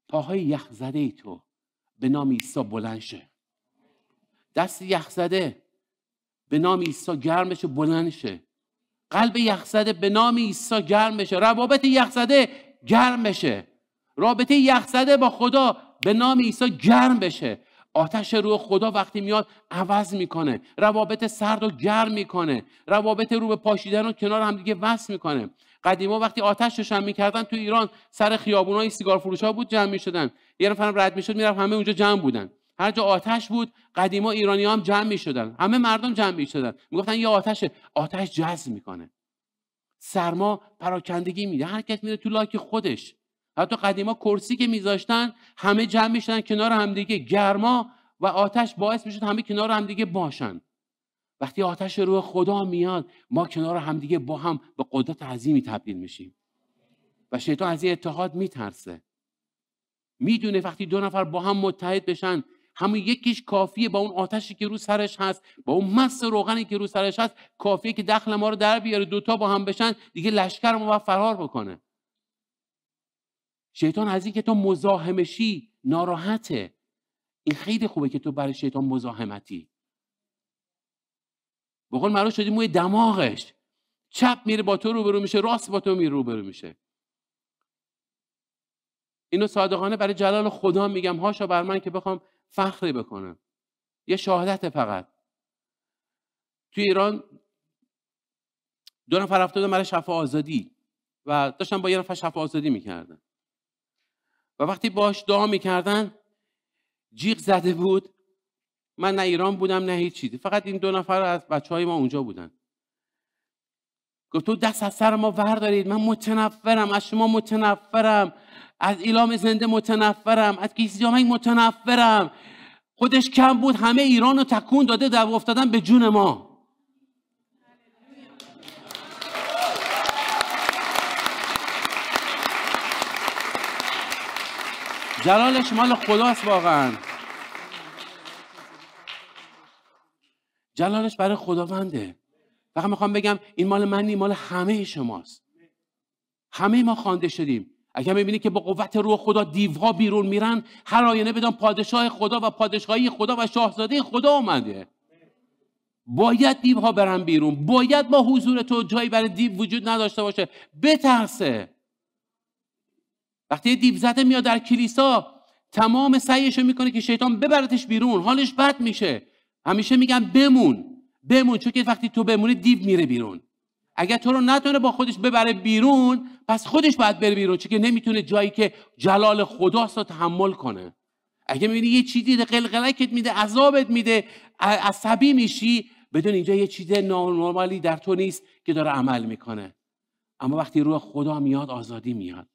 پاهای یخ زده ای تو به نام عیسی بلند شه دست یخزده به نام عیسی گرم بشه بلند شه قلب یخزده به نام عیسی گرم بشه روابط یخ زده گرم بشه رابطه یخ زده با خدا به نام عیسی گرم بشه آتش روح خدا وقتی میاد عوض میکنه روابط سرد رو گرم میکنه روابط رو به پاشیدن رو کنار هم دیگه وصل میکنه قدیما وقتی آتش روشن میکردن تو ایران سر خیابونای سیگار فروش ها بود جمع میشدن یه نفرم رد میشد میرفت همه اونجا جمع بودن هر جا آتش بود قدیما ایرانی هم جمع میشدن همه مردم جمع میشدن میگفتن یه آتشه آتش جذب میکنه سرما پراکندگی میده هر کس میره تو لاک خودش حتی قدیما کرسی که میذاشتن همه جمع میشدن کنار همدیگه گرما و آتش باعث میشد همه کنار همدیگه باشن وقتی آتش روح خدا میاد ما کنار همدیگه با هم به قدرت عظیمی تبدیل میشیم و شیطان از این اتحاد میترسه میدونه وقتی دو نفر با هم متحد بشن همون یکیش کافیه با اون آتشی که رو سرش هست با اون مس روغنی که رو سرش هست کافیه که دخل ما رو در بیاره دوتا با هم بشن دیگه لشکر ما باید فرار بکنه شیطان از که تو مزاحمشی ناراحته این خیلی خوبه که تو برای شیطان مزاحمتی بقول مرا شدی موی دماغش چپ میره با تو روبرو میشه راست با تو میره روبرو میشه اینو صادقانه برای جلال خدا میگم هاشا بر من که بخوام فخری بکنم یه شهادت فقط تو ایران دو نفر افتادن برای شفا آزادی و داشتن با یه نفر شفا آزادی میکردن و وقتی باش دعا میکردن جیغ زده بود من نه ایران بودم نه هیچ چیزی فقط این دو نفر از بچه های ما اونجا بودن گفت تو دست از سر ما وردارید من متنفرم از شما متنفرم از ایلام زنده متنفرم از کیسی جامعه متنفرم خودش کم بود همه ایران رو تکون داده در افتادن به جون ما جلالش مال خداست واقعا جلالش برای خداونده فقط میخوام بگم این مال من مال همه شماست همه ما خوانده شدیم اگر میبینی که با قوت روح خدا دیوها بیرون میرن هر آینه بدان پادشاه خدا و پادشاهی خدا و شاهزاده خدا آمده باید دیوها برن بیرون باید با حضور تو جایی برای دیو وجود نداشته باشه بترسه وقتی دیو زده میاد در کلیسا تمام سعیشو میکنه که شیطان ببرتش بیرون حالش بد میشه همیشه میگن بمون بمون چون که وقتی تو بمونی دیو میره بیرون اگر تو رو نتونه با خودش ببره بیرون پس خودش باید بره بیرون چون که نمیتونه جایی که جلال خداست رو تحمل کنه اگه میبینی یه چیزی قلقلکت میده عذابت میده عصبی میشی بدون اینجا یه چیز نرمالی در تو نیست که داره عمل میکنه اما وقتی روح خدا میاد آزادی میاد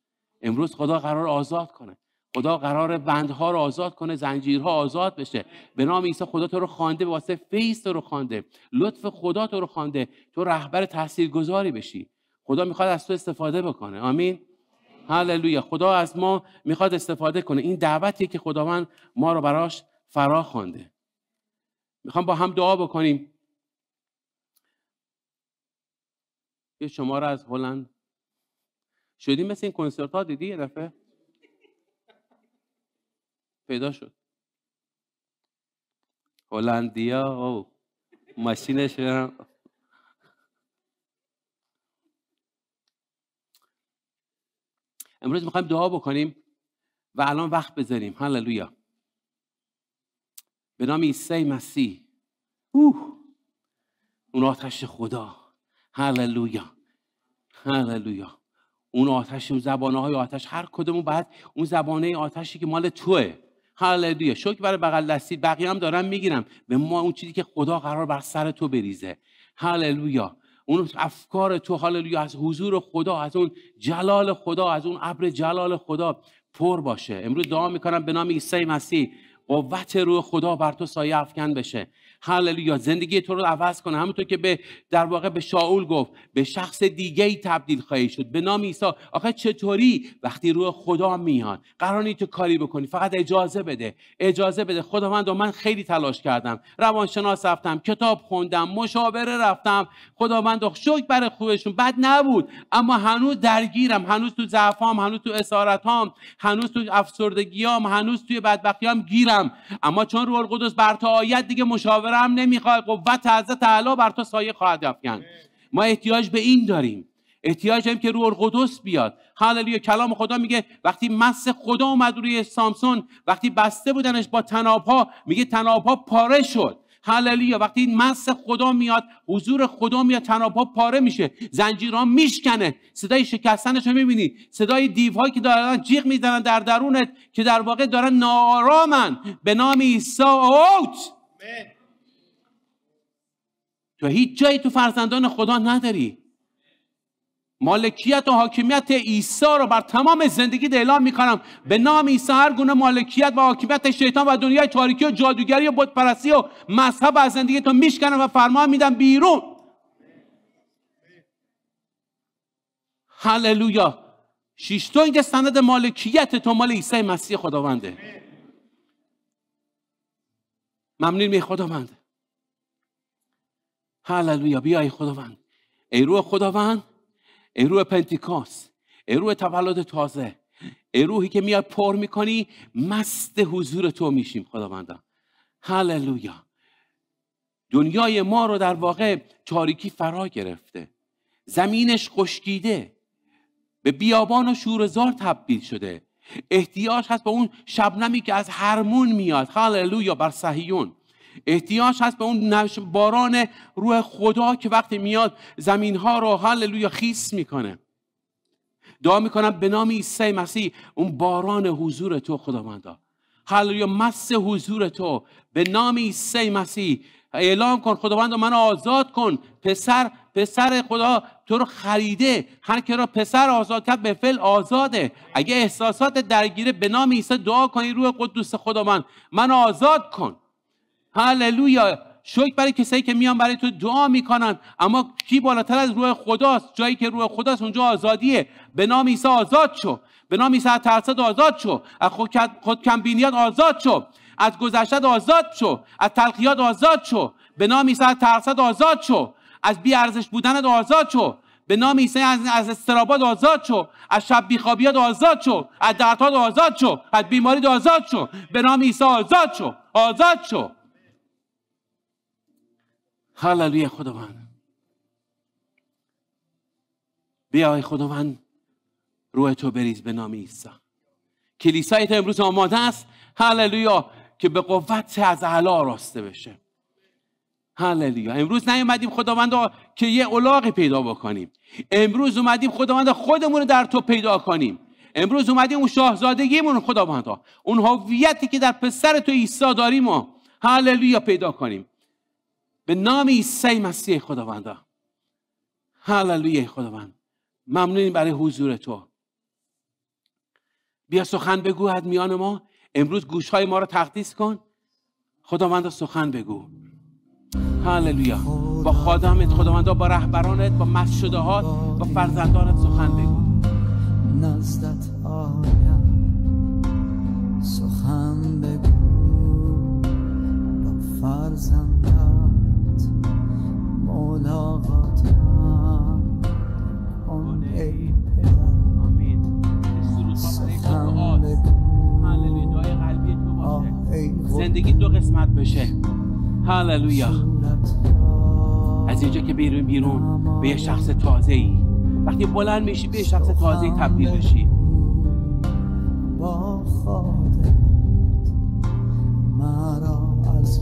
امروز خدا قرار آزاد کنه خدا قرار بندها رو آزاد کنه زنجیرها آزاد بشه به نام عیسی خدا تو رو خوانده به واسه فیس تو رو خوانده لطف خدا تو رو خوانده تو رهبر تاثیرگذاری بشی خدا میخواد از تو استفاده بکنه آمین هللویا خدا از ما میخواد استفاده کنه این دعوتیه که خداوند ما رو براش فرا خوانده میخوام با هم دعا بکنیم یه شما رو از هلند شدیم مثل این کنسرت ها دیدی یه دفعه پیدا شد هلندیا او ماشینش امروز میخوایم دعا بکنیم و الان وقت بذاریم هللویا به نام عیسی مسیح اوه اون آتش خدا هللویا هللویا اون آتش اون زبانه های آتش هر کدومون باید اون زبانه آتشی که مال توه هللویا شکر برای بغل دستی بقیه هم دارم میگیرم به ما اون چیزی که خدا قرار بر سر تو بریزه هللویا اون افکار تو هاللویا از حضور خدا از اون جلال خدا از اون ابر جلال خدا پر باشه امروز دعا میکنم به نام عیسی مسیح قوت روح خدا بر تو سایه افکن بشه هللویا زندگی تو رو عوض کنه همونطور که به در واقع به شاول گفت به شخص دیگه ای تبدیل خواهی شد به نام عیسی آخه چطوری وقتی روح خدا میان قرار نیست تو کاری بکنی فقط اجازه بده اجازه بده خداوند من خیلی تلاش کردم روانشناس رفتم کتاب خوندم مشاوره رفتم خداوند شکر برای خوبشون بد نبود اما هنوز درگیرم هنوز تو ضعفام هنوز تو اسارتام هنوز تو افسردگیام هنوز توی بدبختیام گیرم اما چون روح القدس بر تو دیگه مشاوره هم نمیخواد قوت حضرت اعلی بر تو سایه خواهد افکن یعنی ما احتیاج به این داریم احتیاج هم که روح القدس بیاد هللویا کلام خدا میگه وقتی مس خدا اومد روی سامسون وقتی بسته بودنش با تنابها میگه تنابها پاره شد هللویا وقتی این مس خدا میاد حضور خدا میاد تنابها پاره میشه زنجیرها میشکنه صدای شکستنش رو میبینی صدای دیوهایی که دارن جیغ میزنن در درونت که در واقع دارن نارامن به نام عیسی اوت تو هیچ جایی تو فرزندان خدا نداری مالکیت و حاکمیت عیسی رو بر تمام زندگی اعلام میکنم به نام عیسی هر گونه مالکیت و حاکمیت شیطان و دنیای تاریکی و جادوگری و بتپرستی و مذهب از زندگی تو میشکنم و فرمان میدم بیرون هللویا که سند مالکیت تو مال عیسی مسیح خداونده ممنون می خداونده هللویا بیای خداوند ای روح خداوند ای پنتیکاس ای روح تولد تازه ای روحی که میاد پر میکنی مست حضور تو میشیم خداوند هللویا دنیای ما رو در واقع تاریکی فرا گرفته زمینش خشکیده به بیابان و شورزار تبدیل شده احتیاج هست به اون شبنمی که از هرمون میاد هللویا بر صهیون احتیاج هست به اون باران روح خدا که وقتی میاد زمین ها رو هللویا خیس میکنه دعا میکنم به نام عیسی مسیح اون باران حضور تو خداوندا هللویا مس حضور تو به نام عیسی مسیح اعلام کن خداوند منو آزاد کن پسر پسر خدا تو رو خریده هر که را پسر آزاد کرد به فعل آزاده اگه احساسات درگیره به نام عیسی دعا کنی روح قدوس خدا من منو آزاد کن هللویا شکر برای کسایی که میان برای تو دعا میکنن اما کی بالاتر از روح خداست جایی که روح خداست اونجا آزادیه به نام عیسی آزاد شو به نام عیسی ترسد آزاد شو از خود بینیات آزاد شو از گذشته آزاد شو از تلخیات آزاد شو به نام عیسی ترسد آزاد شو از بی ارزش بودنت آزاد شو به نام عیسی از استرابات آزاد شو از شب بیخوابیات آزاد شو از دردات آزاد شو از بیماری آزاد شو به نام عیسی آزاد شو آزاد شو هللوی خداوند بیای خداوند روح تو بریز به نام عیسی کلیسای تو امروز آماده است هللویا که به قوت از علا راسته بشه هللویا امروز نیومدیم خداوند که یه علاقی پیدا بکنیم امروز اومدیم خداوند خودمون رو در تو پیدا کنیم امروز اومدیم اون شاهزادگیمون خداوند اون هویتی که در پسر تو عیسی داریم ما هللویا پیدا کنیم به نام عیسی مسیح خداوند هللویا خداوند ممنونیم برای حضور تو بیا سخن بگو از میان ما امروز گوش های ما را تقدیس کن خداوند سخن بگو هللویا با خادمت خداوند با رهبرانت با مسجده ها با فرزندانت سخن بگو نزدت آیم سخن بگو با فرزندان. ملاقاتم آن ای زندگی دو قسمت بشه هللویا از اینجا که بیرون بیرون به یه شخص تازه ای وقتی بلند میشی به یه شخص تازه ای تبدیل بشی با مرا از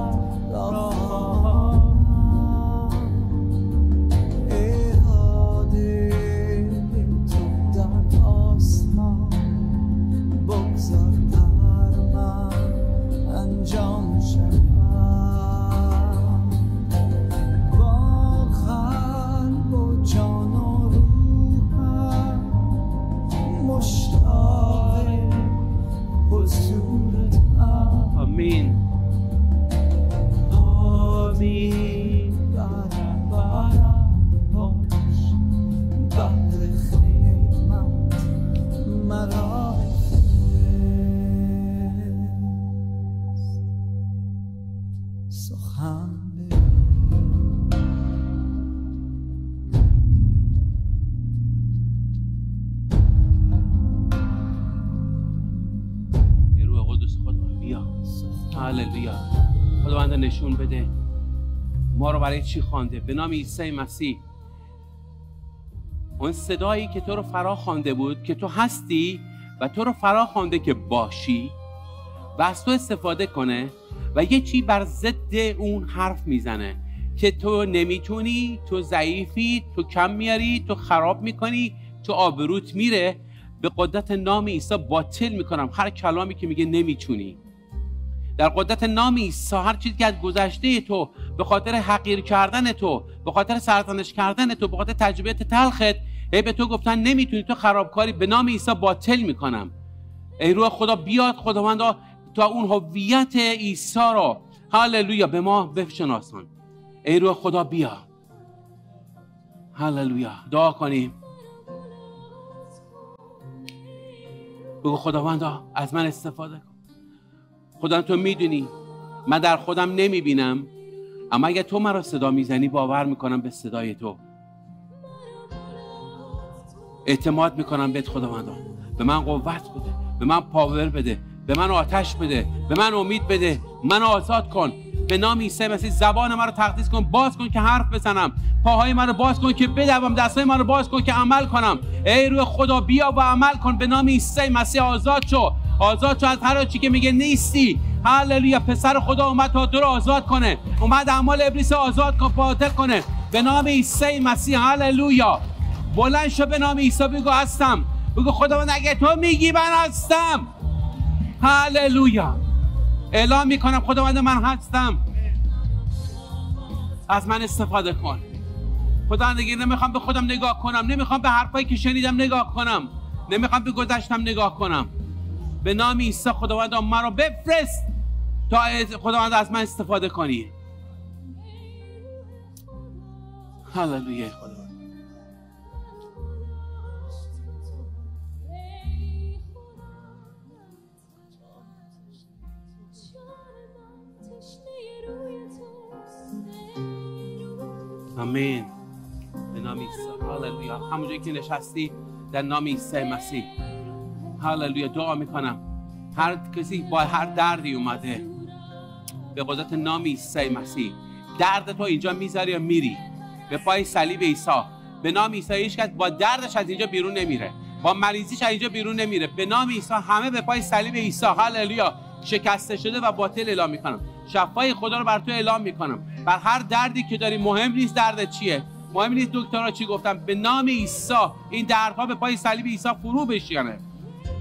برای چی خوانده به نام عیسی مسیح اون صدایی که تو رو فرا خوانده بود که تو هستی و تو رو فرا خوانده که باشی و از تو استفاده کنه و یه چی بر ضد اون حرف میزنه که تو نمیتونی تو ضعیفی تو کم میاری تو خراب میکنی تو آبروت میره به قدرت نام عیسی باطل میکنم هر کلامی که میگه نمیتونی در قدرت نام عیسی هر چیزی که از گذشته تو به خاطر حقیر کردن تو به خاطر سرزنش کردن تو به خاطر تجربه تلخت ای به تو گفتن نمیتونی تو خرابکاری به نام عیسی باطل میکنم ای روح خدا بیاد خداوندا تا اون هویت عیسی را هللویا به ما بشناسان ای روح خدا بیا هللویا دعا کنیم بگو خداوندا از من استفاده کن خدا تو میدونی من در خودم نمیبینم اما اگه تو مرا صدا میزنی باور میکنم به صدای تو اعتماد میکنم بهت خداوند به من قوت بده به من پاور بده به من آتش بده به من امید بده من آزاد کن به نام عیسی مسیح زبان مرا تقدیس کن باز کن که حرف بزنم پاهای رو باز کن که بدوم دستای رو باز کن که عمل کنم ای روح خدا بیا و عمل کن به نام عیسی مسیح آزاد شو آزاد شو از هر چی که میگه نیستی هللویا پسر خدا اومد تا تو رو آزاد کنه اومد اعمال ابلیس آزاد کن باطل کنه به نام عیسی مسیح هللویا بلند شو به نام عیسی بگو هستم بگو من اگه تو میگی من هستم هللویا اعلام میکنم خدا من هستم از من استفاده کن خدا دیگه نمیخوام به خودم نگاه کنم نمیخوام به حرفایی که شنیدم نگاه کنم نمیخوام به گذشتم نگاه کنم به نام عیسی خداوند رو بفرست تا خداوند از من استفاده کنی هللویا خداوند آمین به نام عیسی هللویا همونجایی که نشستی در نام عیسی مسیح هللویا دعا میکنم هر کسی با هر دردی اومده به قدرت نام عیسی مسیح درد تو اینجا میذاری یا میری به پای صلیب عیسی به نام عیسی هیچ با دردش از اینجا بیرون نمیره با مریضیش از اینجا بیرون نمیره به نام عیسی همه به پای صلیب عیسی هللویا شکسته شده و باطل اعلام میکنم شفای خدا رو بر تو اعلام میکنم بر هر دردی که داری مهم نیست درد چیه مهم نیست دکترها چی گفتن به نام عیسی این دردها به پای صلیب عیسی فرو بشینه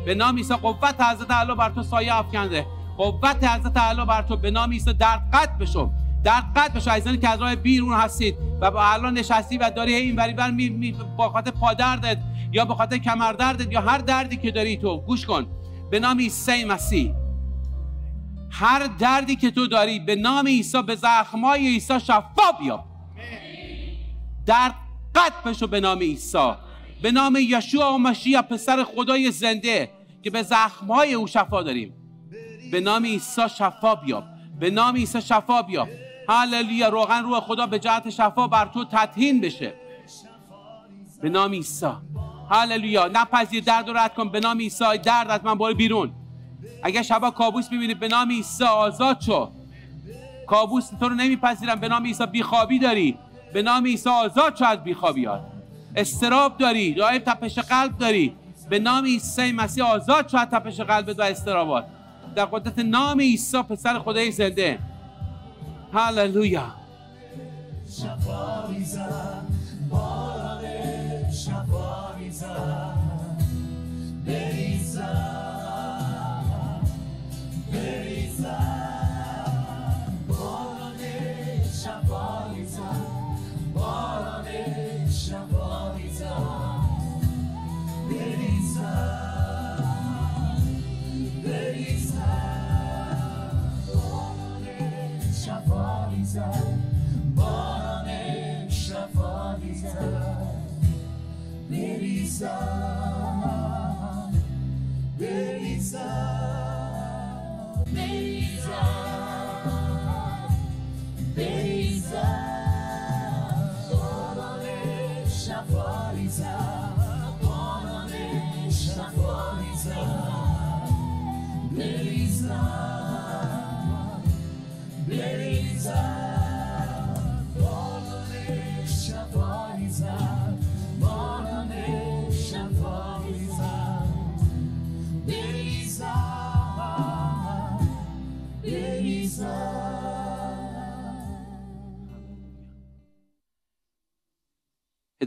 به نام عیسی قوت حضرت اعلی بر تو سایه افکنده قوت حضرت اعلی بر تو به نام عیسی درد قد بشو درد قد بشو عزیزانی که از راه بیرون هستید و با الان نشستی و داری این وری بر می, می با خاطر پادردت یا به خاطر کمر یا هر دردی که داری تو گوش کن به نام عیسی مسیح هر دردی که تو داری به نام عیسی به زخمای عیسی شفا بیا درد قد بشو به نام عیسی به نام یشوع مسیح پسر خدای زنده که به زخمهای او شفا داریم به نام عیسی شفا بیاب به نام عیسی شفا بیاب هللویا روغن روح خدا به جهت شفا بر تو تطهین بشه به نام عیسی هللویا نپذیر درد رو رد کن به نام عیسی درد از من برو بیرون اگر شبا کابوس میبینی به نام عیسی آزاد شو کابوس تو رو نمیپذیرم به نام عیسی بیخوابی داری به نام عیسی آزاد شو از بیخوابیات استراب داری دعای تپش قلب داری به نام عیسی مسیح آزاد شد تپش قلب و استرابات در قدرت نام عیسی پسر خدای زنده هللویا Shalom. Belisa, Belisa, Belisa.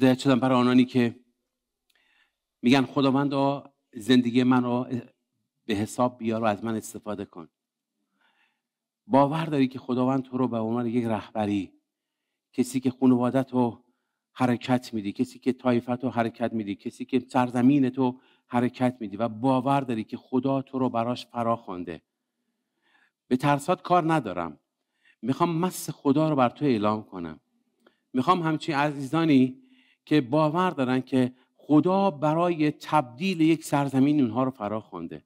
هدایت شدم برای آنانی که میگن خداوند زندگی من رو به حساب بیار و از من استفاده کن باور داری که خداوند تو رو به عنوان یک رهبری کسی که خانوادت رو حرکت میدی کسی که طایفت رو حرکت میدی کسی که سرزمین تو حرکت میدی و باور داری که خدا تو رو براش فرا خوانده به ترسات کار ندارم میخوام مس خدا رو بر تو اعلام کنم میخوام همچین عزیزانی که باور دارن که خدا برای تبدیل یک سرزمین اونها رو فرا خوانده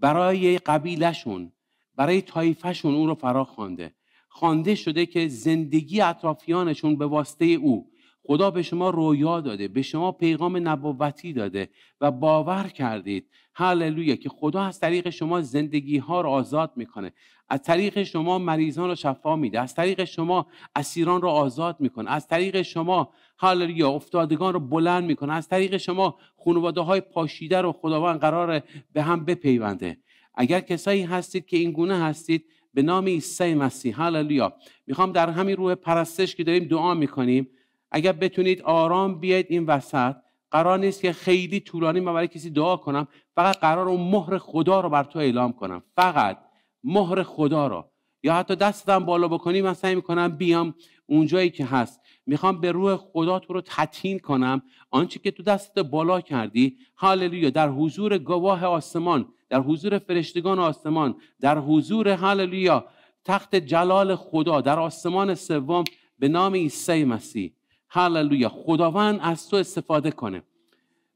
برای قبیلهشون، برای طایفهشون اون رو فرا خوانده خوانده شده که زندگی اطرافیانشون به واسطه او خدا به شما رویا داده به شما پیغام نبوتی داده و باور کردید هللویا که خدا از طریق شما زندگی ها را آزاد میکنه از طریق شما مریضان رو شفا میده از طریق شما اسیران را آزاد میکنه از طریق شما هللویا افتادگان را بلند میکنه از طریق شما خانواده های پاشیده رو خداوند قرار به هم بپیونده اگر کسایی هستید که این گونه هستید به نام عیسی مسیح هللویا میخوام در همین روح پرستش که داریم دعا میکنیم اگر بتونید آرام بیاید این وسط قرار نیست که خیلی طولانی من برای کسی دعا کنم فقط قرار اون مهر خدا رو بر تو اعلام کنم فقط مهر خدا رو یا حتی دستم بالا بکنی من سعی میکنم بیام اونجایی که هست میخوام به روح خدا تو رو تطهین کنم آنچه که تو دستت بالا کردی هاللویا در حضور گواه آسمان در حضور فرشتگان آسمان در حضور هاللویا تخت جلال خدا در آسمان سوم به نام عیسی مسیح هللویا خداوند از تو استفاده کنه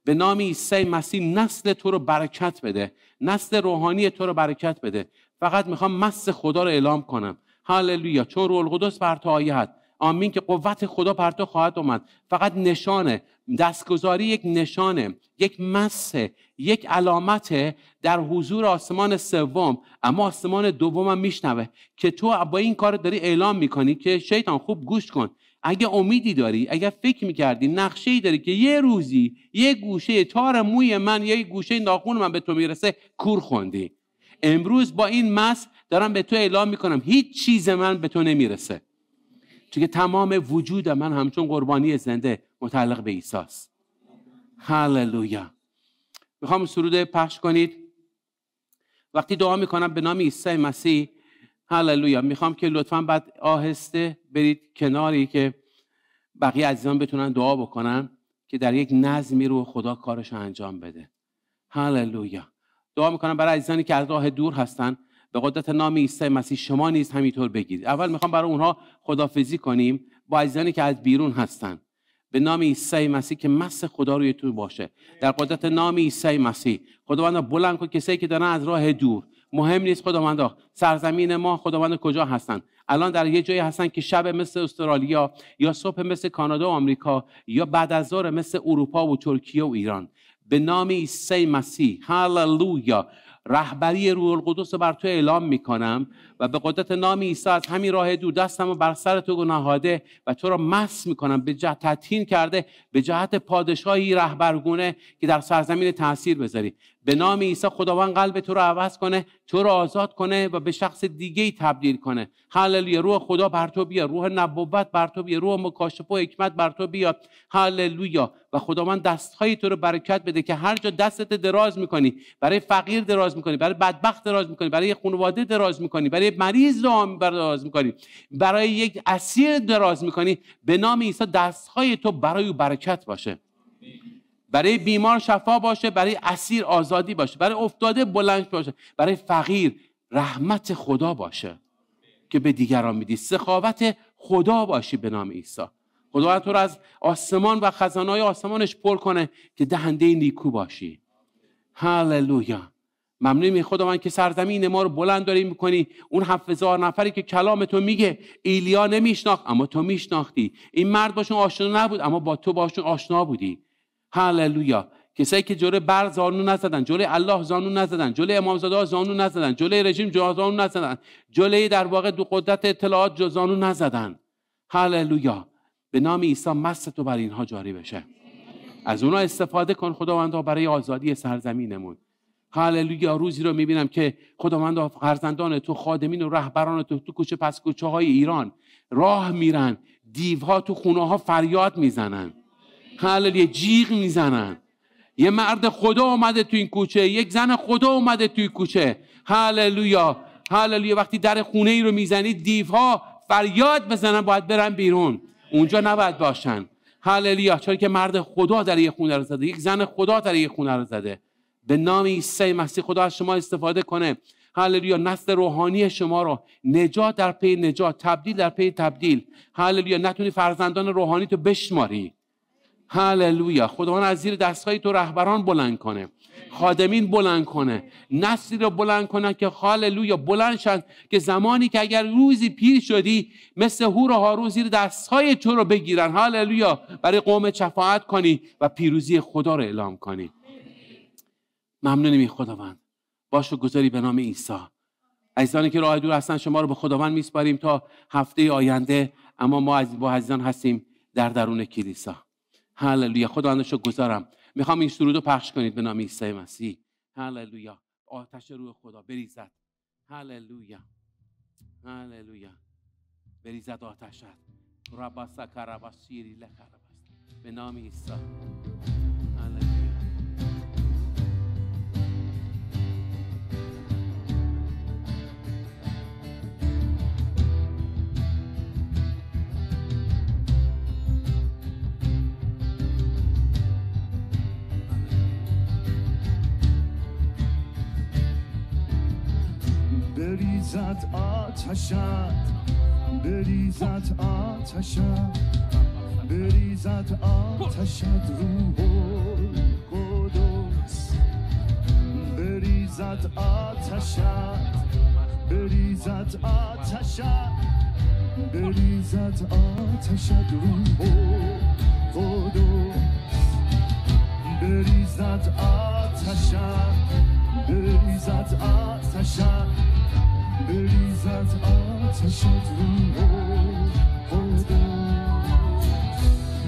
به نام عیسی مسیح نسل تو رو برکت بده نسل روحانی تو رو برکت بده فقط میخوام مس خدا رو اعلام کنم هللویا چون روح القدس بر تو آید آمین که قوت خدا بر تو خواهد آمد فقط نشانه دستگذاری یک نشانه یک مس یک علامت در حضور آسمان سوم اما آسمان دومم میشنوه که تو با این کار داری اعلام میکنی که شیطان خوب گوش کن اگه امیدی داری اگه فکر میکردی نقشه ای داری که یه روزی یه گوشه تار موی من یا یه گوشه ناخون من به تو میرسه کور خوندی امروز با این مس دارم به تو اعلام میکنم هیچ چیز من به تو نمیرسه چون تمام وجود من همچون قربانی زنده متعلق به ایساس. هللویا میخوام سرود پخش کنید وقتی دعا میکنم به نام عیسی مسیح هللویا میخوام که لطفا بعد آهسته برید کناری که بقیه عزیزان بتونن دعا بکنن که در یک نظمی رو خدا کارش انجام بده هللویا دعا میکنم برای عزیزانی که از راه دور هستن به قدرت نام عیسی مسیح شما نیست همینطور بگیرید اول میخوام برای اونها خدافزی کنیم با عزیزانی که از بیرون هستن به نام عیسی مسیح که مس خدا روی تو باشه در قدرت نام عیسی مسیح خداوند بلند کن کسایی که دارن از راه دور مهم نیست خداوند سرزمین ما خداوند کجا هستن الان در یه جایی هستن که شب مثل استرالیا یا صبح مثل کانادا و آمریکا یا بعد از ظهر مثل اروپا و ترکیه و ایران به نام عیسی مسیح هللویا رهبری روح القدس رو بر تو اعلام میکنم و به قدرت نام عیسی از همین راه دو دستم و بر سر تو گناهاده و تو را مس میکنم به جهت تطهیر کرده به جهت پادشاهی رهبرگونه که در سرزمین تاثیر بذاری به نام عیسی خداوند قلب تو رو عوض کنه تو رو آزاد کنه و به شخص دیگه ای تبدیل کنه هللویا روح خدا بر تو بیا روح نبوت بر تو بیا روح مکاشفه و حکمت بر تو بیاد هللویا و خداوند دستهای تو رو برکت بده که هر جا دستت دراز میکنی برای فقیر دراز میکنی برای بدبخت دراز میکنی برای خانواده دراز میکنی برای مریض دراز میکنی برای یک اسیر دراز میکنی به نام عیسی دستهای تو برای برکت باشه برای بیمار شفا باشه برای اسیر آزادی باشه برای افتاده بلند باشه برای فقیر رحمت خدا باشه که به دیگران میدی سخاوت خدا باشی به نام عیسی خدا تو رو از آسمان و خزانهای آسمانش پر کنه که دهنده نیکو باشی هللویا می خدا من که سرزمین ما رو بلند داری میکنی اون هفت نفری که کلام تو میگه ایلیا نمیشناخت اما تو میشناختی این مرد باشون آشنا نبود اما با تو باشون آشنا بودی هللویا کسایی که جلوی بر زانو نزدن جلوی الله زانو نزدن جلوی امامزاده ها زانو نزدن جلوی رژیم زانو نزدن جلوی در واقع دو قدرت اطلاعات زانو نزدن هللویا به نام عیسی مست تو بر اینها جاری بشه از اونا استفاده کن خداوندا برای آزادی سرزمینمون هللویا روزی رو میبینم که خداوند فرزندان تو خادمین و رهبران تو تو کوچه پس کوچه های ایران راه میرن دیوها تو خونه ها فریاد میزنن هللویا جیغ میزنن یه مرد خدا اومده تو این کوچه یک زن خدا اومده تو این کوچه هللویا هللویا وقتی در خونه ای رو میزنید دیوها فریاد بزنن باید برن بیرون اونجا نباید باشن هللویا چون که مرد خدا در یه خونه رو زده یک زن خدا در یه خونه رو زده به نام عیسی مسیح خدا از شما استفاده کنه هللویا نسل روحانی شما رو نجات در پی نجات تبدیل در پی تبدیل هللویا نتونی فرزندان روحانی تو بشماری هللویا خداوند از زیر دستهای تو رهبران بلند کنه خادمین بلند کنه نسلی رو بلند کنه که هاللویا بلند شد که زمانی که اگر روزی پیر شدی مثل هور و هارون زیر دستهای تو رو بگیرن هاللویا برای قوم شفاعت کنی و پیروزی خدا رو اعلام کنی ممنونیم خداوند باش و گذاری به نام عیسی عزیزانی که راه دور هستن شما رو به خداوند میسپاریم تا هفته آینده اما ما از با عزیزان هستیم در درون کلیسا هللویا اندش رو گذارم میخوام این سرود رو پخش کنید به نام عیسی مسیح هللویا آتش روح خدا بریزد هللویا هللویا بریزد آتشت ربا سکربا سیری به نام عیسی بریزد آتشت بریزد آتشت بریزد آتشت روح قدوس بریزد آتشت بریزد آتشت بریزد آتشت روح قدوس بریزد آتشت بریزد آتشت بریزد آتش روح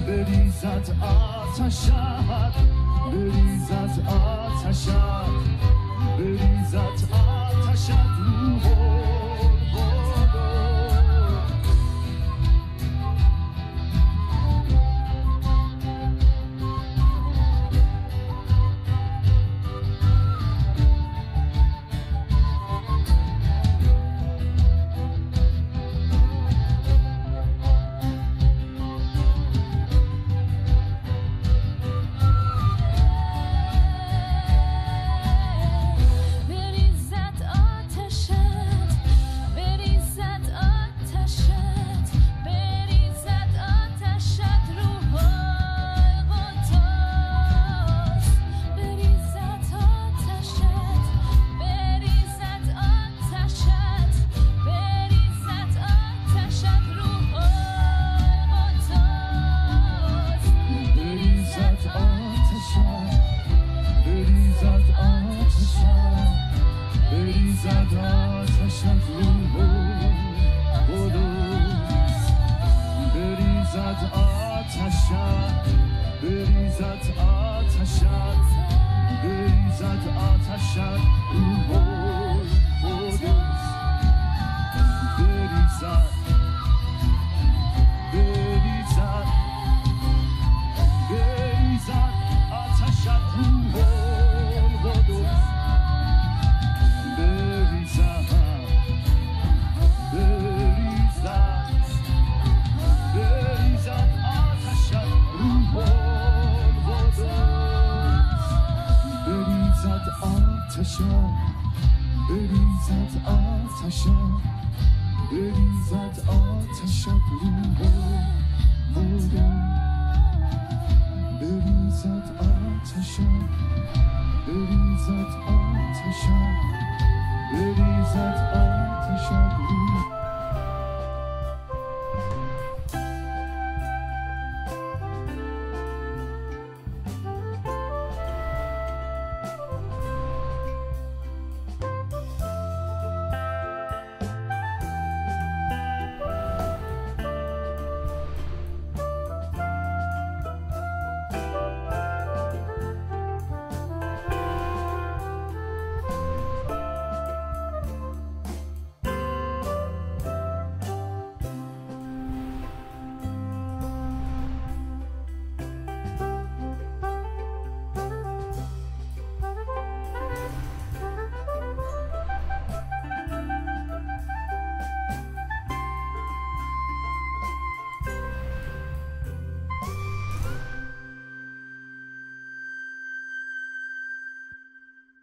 بریزد آتشت بریزد آتشت بریزد آتشت روح